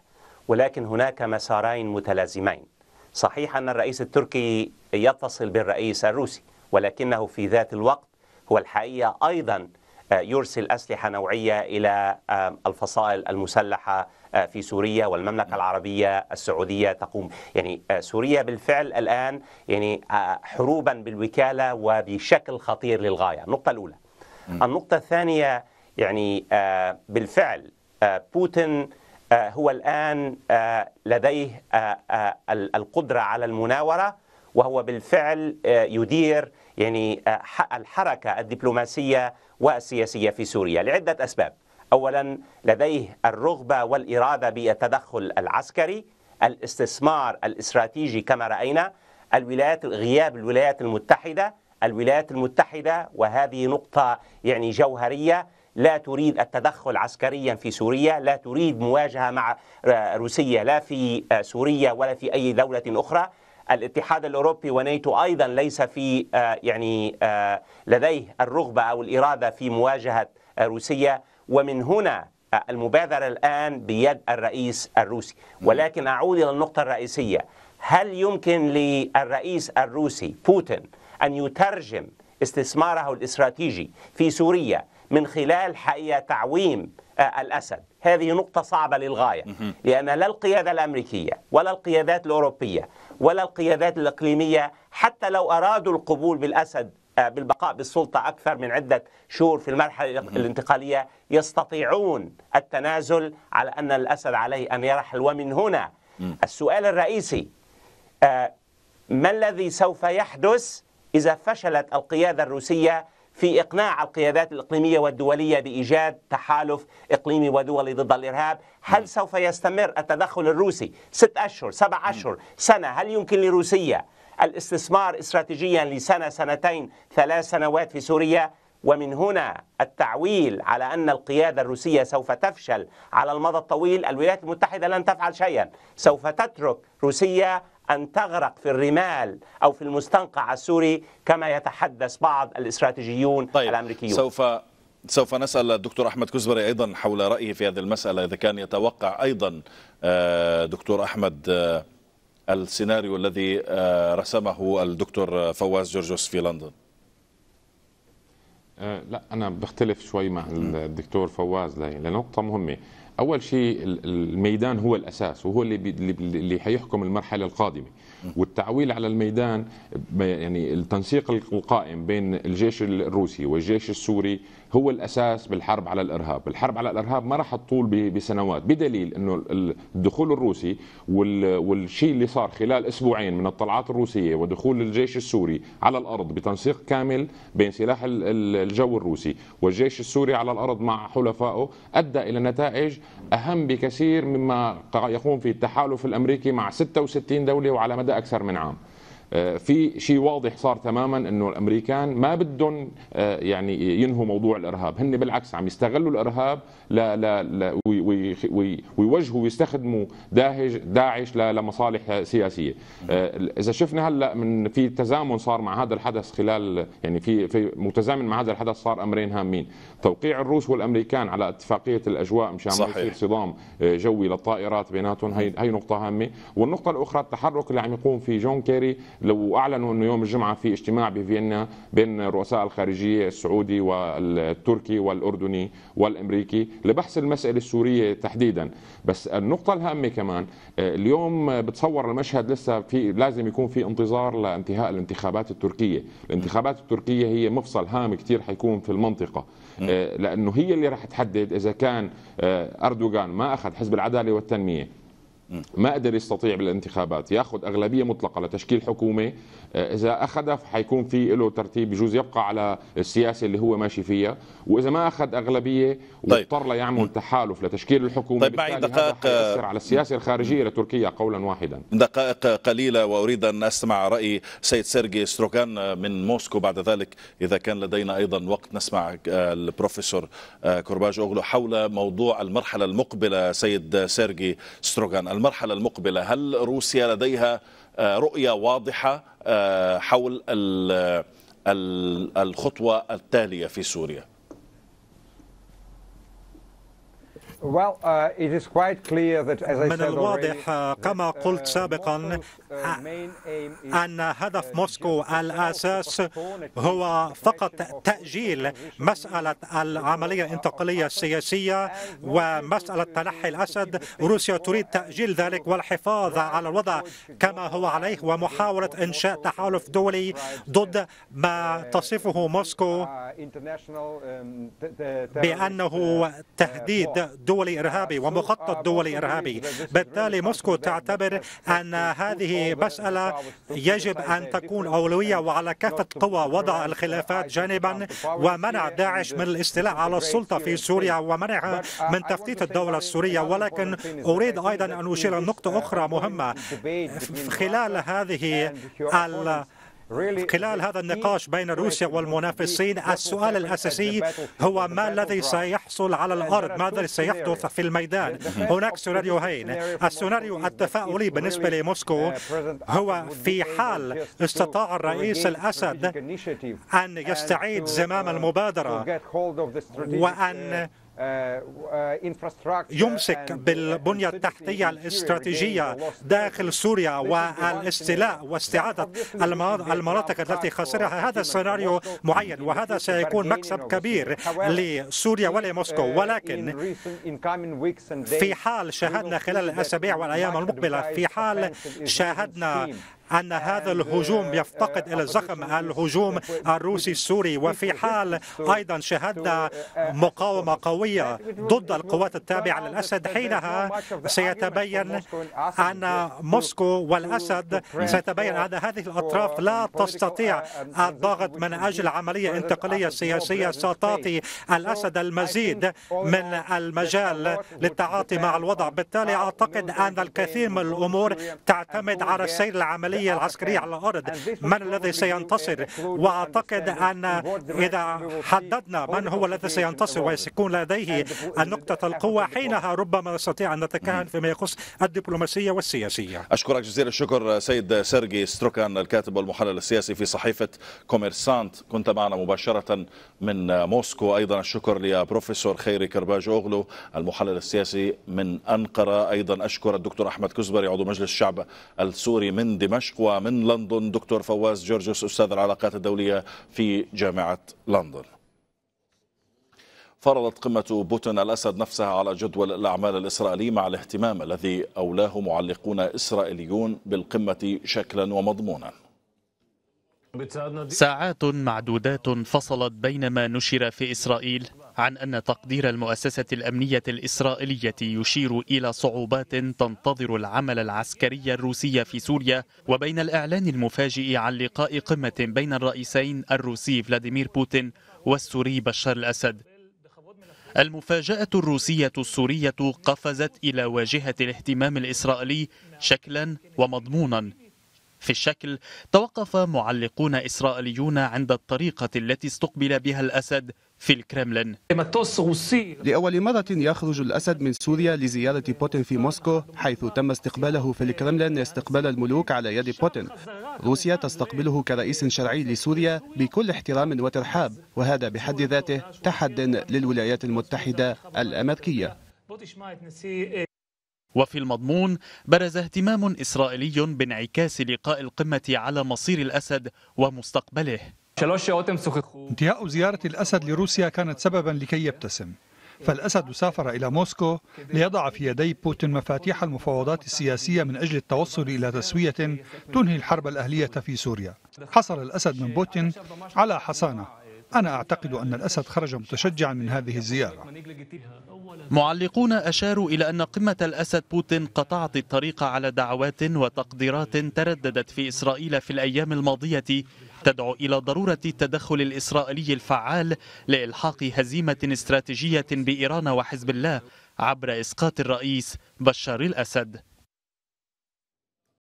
ولكن هناك مسارين متلازمين صحيح ان الرئيس التركي يتصل بالرئيس الروسي ولكنه في ذات الوقت هو الحقيقه ايضا آه، يرسل أسلحة نوعية إلى الفصائل المسلحة آه، في سوريا والمملكة نعم. العربية السعودية تقوم يعني آه، سوريا بالفعل الآن يعني حروبا بالوكالة وبشكل خطير للغاية النقطة الأولى النقطة الثانية يعني بالفعل بوتين هو الآن لديه القدرة على المناورة وهو بالفعل يدير يعني آه، الحركة الدبلوماسية والسياسية في سوريا لعدة أسباب أولا لديه الرغبة والإرادة بالتدخل العسكري الاستثمار الاستراتيجي كما رأينا الولايات غياب الولايات المتحدة الولايات المتحدة وهذه نقطة يعني جوهرية لا تريد التدخل عسكريا في سوريا لا تريد مواجهة مع آه، روسيا لا في آه، سوريا ولا في أي دولة أخرى الاتحاد الاوروبي ونيتو ايضا ليس في آه، يعني آه، لديه الرغبه او الاراده في مواجهه روسيا ومن هنا آه، المبادره الان بيد الرئيس الروسي ولكن اعود الى النقطه الرئيسيه هل يمكن للرئيس الروسي بوتين ان يترجم استثماره الاستراتيجي في سوريا من خلال حقيقه تعويم الاسد هذه نقطه صعبه للغايه لان لا القياده الامريكيه ولا القيادات الاوروبيه ولا القيادات الإقليمية حتى لو أرادوا القبول بالأسد آه، بالبقاء بالسلطة أكثر من عدة شهور في المرحلة الانتقالية يستطيعون التنازل على أن الأسد عليه أن يرحل ومن هنا السؤال الرئيسي آه، ما الذي سوف يحدث إذا فشلت القيادة الروسية في إقناع القيادات الإقليمية والدولية بإيجاد تحالف إقليمي ودولي ضد الإرهاب هل نعم. سوف يستمر التدخل الروسي ست أشهر سبع نعم. أشهر سنة هل يمكن لروسيا الاستثمار استراتيجيا لسنة سنتين ثلاث سنوات في سوريا ومن هنا التعويل على أن القيادة الروسية سوف تفشل على المدى الطويل الولايات المتحدة لن تفعل شيئا سوف تترك روسيا أن تغرق في الرمال أو في المستنقع السوري كما يتحدث بعض الاستراتيجيون طيب الأمريكيون سوف سوف نسأل الدكتور أحمد كزبري أيضا حول رأيه في هذه المسألة إذا كان يتوقع أيضا آه، دكتور أحمد آه، السيناريو الذي آه، رسمه الدكتور فواز جورجوس في لندن لا أنا بختلف شوي مع الدكتور فواز لنقطة مهمة اول شيء الميدان هو الاساس وهو اللي اللي حيحكم المرحله القادمه والتعويل على الميدان يعني التنسيق القائم بين الجيش الروسي والجيش السوري هو الاساس بالحرب على الارهاب، الحرب على الارهاب ما راح تطول بسنوات بدليل انه الدخول الروسي والشيء اللي صار خلال اسبوعين من الطلعات الروسيه ودخول الجيش السوري على الارض بتنسيق كامل بين سلاح الجو الروسي والجيش السوري على الارض مع حلفائه ادى الى نتائج اهم بكثير مما يقوم فيه التحالف الامريكي مع 66 دوله وعلى مدى اكثر من عام. آه، في شيء واضح صار تماما انه الامريكان ما بدهم آه، يعني ينهوا موضوع الارهاب هن بالعكس عم يستغلوا الارهاب لا لا, لا ويوجهوا ويستخدموا داعش داعش لمصالح سياسيه آه، اذا شفنا هلا من في تزامن صار مع هذا الحدث خلال يعني في في متزامن مع هذا الحدث صار امرين هامين توقيع الروس والامريكان على اتفاقيه الاجواء مشان ما يصير صدام آه، جوي للطائرات بيناتهم هي هي نقطه هامه والنقطه الاخرى التحرك اللي عم يقوم فيه جون كيري لو اعلنوا انه يوم الجمعه في اجتماع بفيينا بين رؤساء الخارجيه السعودي والتركي والاردني والامريكي لبحث المساله السوريه تحديدا بس النقطه الهامه كمان آه، اليوم بتصور المشهد لسه في لازم يكون في انتظار لانتهاء الانتخابات التركيه الانتخابات التركيه هي مفصل هام كثير حيكون في المنطقه آه، لانه هي اللي راح تحدد اذا كان آه، اردوغان ما اخذ حزب العداله والتنميه ما قدر يستطيع بالانتخابات ياخذ اغلبيه مطلقه لتشكيل حكومه آه، اذا اخذها حيكون في له ترتيب بجوز يبقى على السياسه اللي هو ماشي فيها واذا ما اخذ اغلبيه طيب. واضطر طيب. يعمل تحالف لتشكيل الحكومه طيب بعد دقائق آه، على السياسه الخارجيه لتركيا قولا واحدا دقائق قليله واريد ان اسمع راي سيد سيرجي ستروغان آه، من موسكو بعد ذلك اذا كان لدينا ايضا وقت نسمع البروفيسور كورباج اوغلو حول موضوع المرحله المقبله سيد سيرجي ستروغان المرحلة المقبلة هل روسيا لديها آه، رؤية واضحة آه، حول الخطوة التالية في سوريا؟ Uh, من الواضح آه، كما uh, قلت سابقا آه، أن هدف uh, موسكو الأساس هو فقط تأجيل مسألة العملية الانتقالية السياسية ومسألة تنحي الأسد روسيا تريد تأجيل ذلك والحفاظ على الوضع كما هو عليه ومحاولة إنشاء تحالف دولي ضد ما تصفه موسكو um, بأنه تهديد دولي دولي إرهابي ومخطط دولي إرهابي بالتالي موسكو تعتبر أن هذه مسألة يجب أن تكون أولوية وعلى كافة قوى وضع الخلافات جانبا ومنع داعش من الاستيلاء على السلطة في سوريا ومنعها من تفتيت الدولة السورية ولكن أريد أيضا أن أشير نقطة أخرى مهمة خلال هذه ال خلال هذا النقاش بين روسيا والمنافسين السؤال الأساسي هو ما الذي سيحصل على الأرض ماذا الذي سيحدث في الميدان هناك سيناريوهين السيناريو التفاؤلي بالنسبة لموسكو هو في حال استطاع الرئيس الأسد أن يستعيد زمام uh, المبادرة وأن uh, آه، آه، يمسك بالبنية التحتية الاستراتيجية داخل سوريا والاستيلاء واستعادة المناطق التي خسرها هذا سيناريو معين وهذا سيكون مكسب كبير لسوريا ولموسكو uh, ولكن في حال شاهدنا خلال الأسابيع والأيام المقبلة في حال شاهدنا أن هذا الهجوم يفتقد إلى الزخم الهجوم الروسي السوري وفي حال أيضا شهدنا مقاومة قوية ضد القوات التابعة للأسد حينها سيتبين أن موسكو والأسد سيتبين أن هذه الأطراف لا تستطيع الضغط من أجل عملية انتقالية سياسية ستعطي الأسد المزيد من المجال للتعاطي مع الوضع بالتالي أعتقد أن الكثير من الأمور تعتمد على السير العملية العملية العسكرية على الأرض من الذي سينتصر وأعتقد أن إذا حددنا من هو الذي سينتصر وسيكون لديه نقطة القوة حينها ربما نستطيع أن نتكهن فيما يخص الدبلوماسية والسياسية أشكرك جزيل الشكر سيد سيرجي ستروكان الكاتب والمحلل السياسي في صحيفة كوميرسانت كنت معنا مباشرة من موسكو أيضا الشكر لبروفيسور خيري كرباج أوغلو المحلل السياسي من أنقرة أيضا أشكر الدكتور أحمد كزبري عضو مجلس الشعب السوري من دمشق دمشق ومن لندن دكتور فواز جورجوس أستاذ العلاقات الدولية في جامعة لندن فرضت قمة بوتين الأسد نفسها على جدول الأعمال الإسرائيلي مع الاهتمام الذي أولاه معلقون إسرائيليون بالقمة شكلا ومضمونا ساعات معدودات فصلت بين ما نشر في إسرائيل عن أن تقدير المؤسسة الأمنية الإسرائيلية يشير إلى صعوبات تنتظر العمل العسكري الروسي في سوريا وبين الإعلان المفاجئ عن لقاء قمة بين الرئيسين الروسي فلاديمير بوتين والسوري بشار الأسد المفاجأة الروسية السورية قفزت إلى واجهة الاهتمام الإسرائيلي شكلا ومضمونا في الشكل توقف معلقون إسرائيليون عند الطريقة التي استقبل بها الأسد في الكرملين لأول مرة يخرج الأسد من سوريا لزيارة بوتين في موسكو حيث تم استقباله في الكرملين استقبال الملوك على يد بوتين روسيا تستقبله كرئيس شرعي لسوريا بكل احترام وترحاب وهذا بحد ذاته تحد للولايات المتحدة الأمريكيه وفي المضمون برز اهتمام إسرائيلي بانعكاس لقاء القمة على مصير الأسد ومستقبله انتهاء زيارة الأسد لروسيا كانت سببا لكي يبتسم فالأسد سافر إلى موسكو ليضع في يدي بوتين مفاتيح المفاوضات السياسية من أجل التوصل إلى تسوية تنهي الحرب الأهلية في سوريا حصل الأسد من بوتين على حصانة أنا أعتقد أن الأسد خرج متشجعا من هذه الزيارة معلقون أشاروا إلى أن قمة الأسد بوتين قطعت الطريق على دعوات وتقديرات ترددت في إسرائيل في الأيام الماضية تدعو إلى ضرورة التدخل الإسرائيلي الفعال لإلحاق هزيمة استراتيجية بإيران وحزب الله عبر إسقاط الرئيس بشار الأسد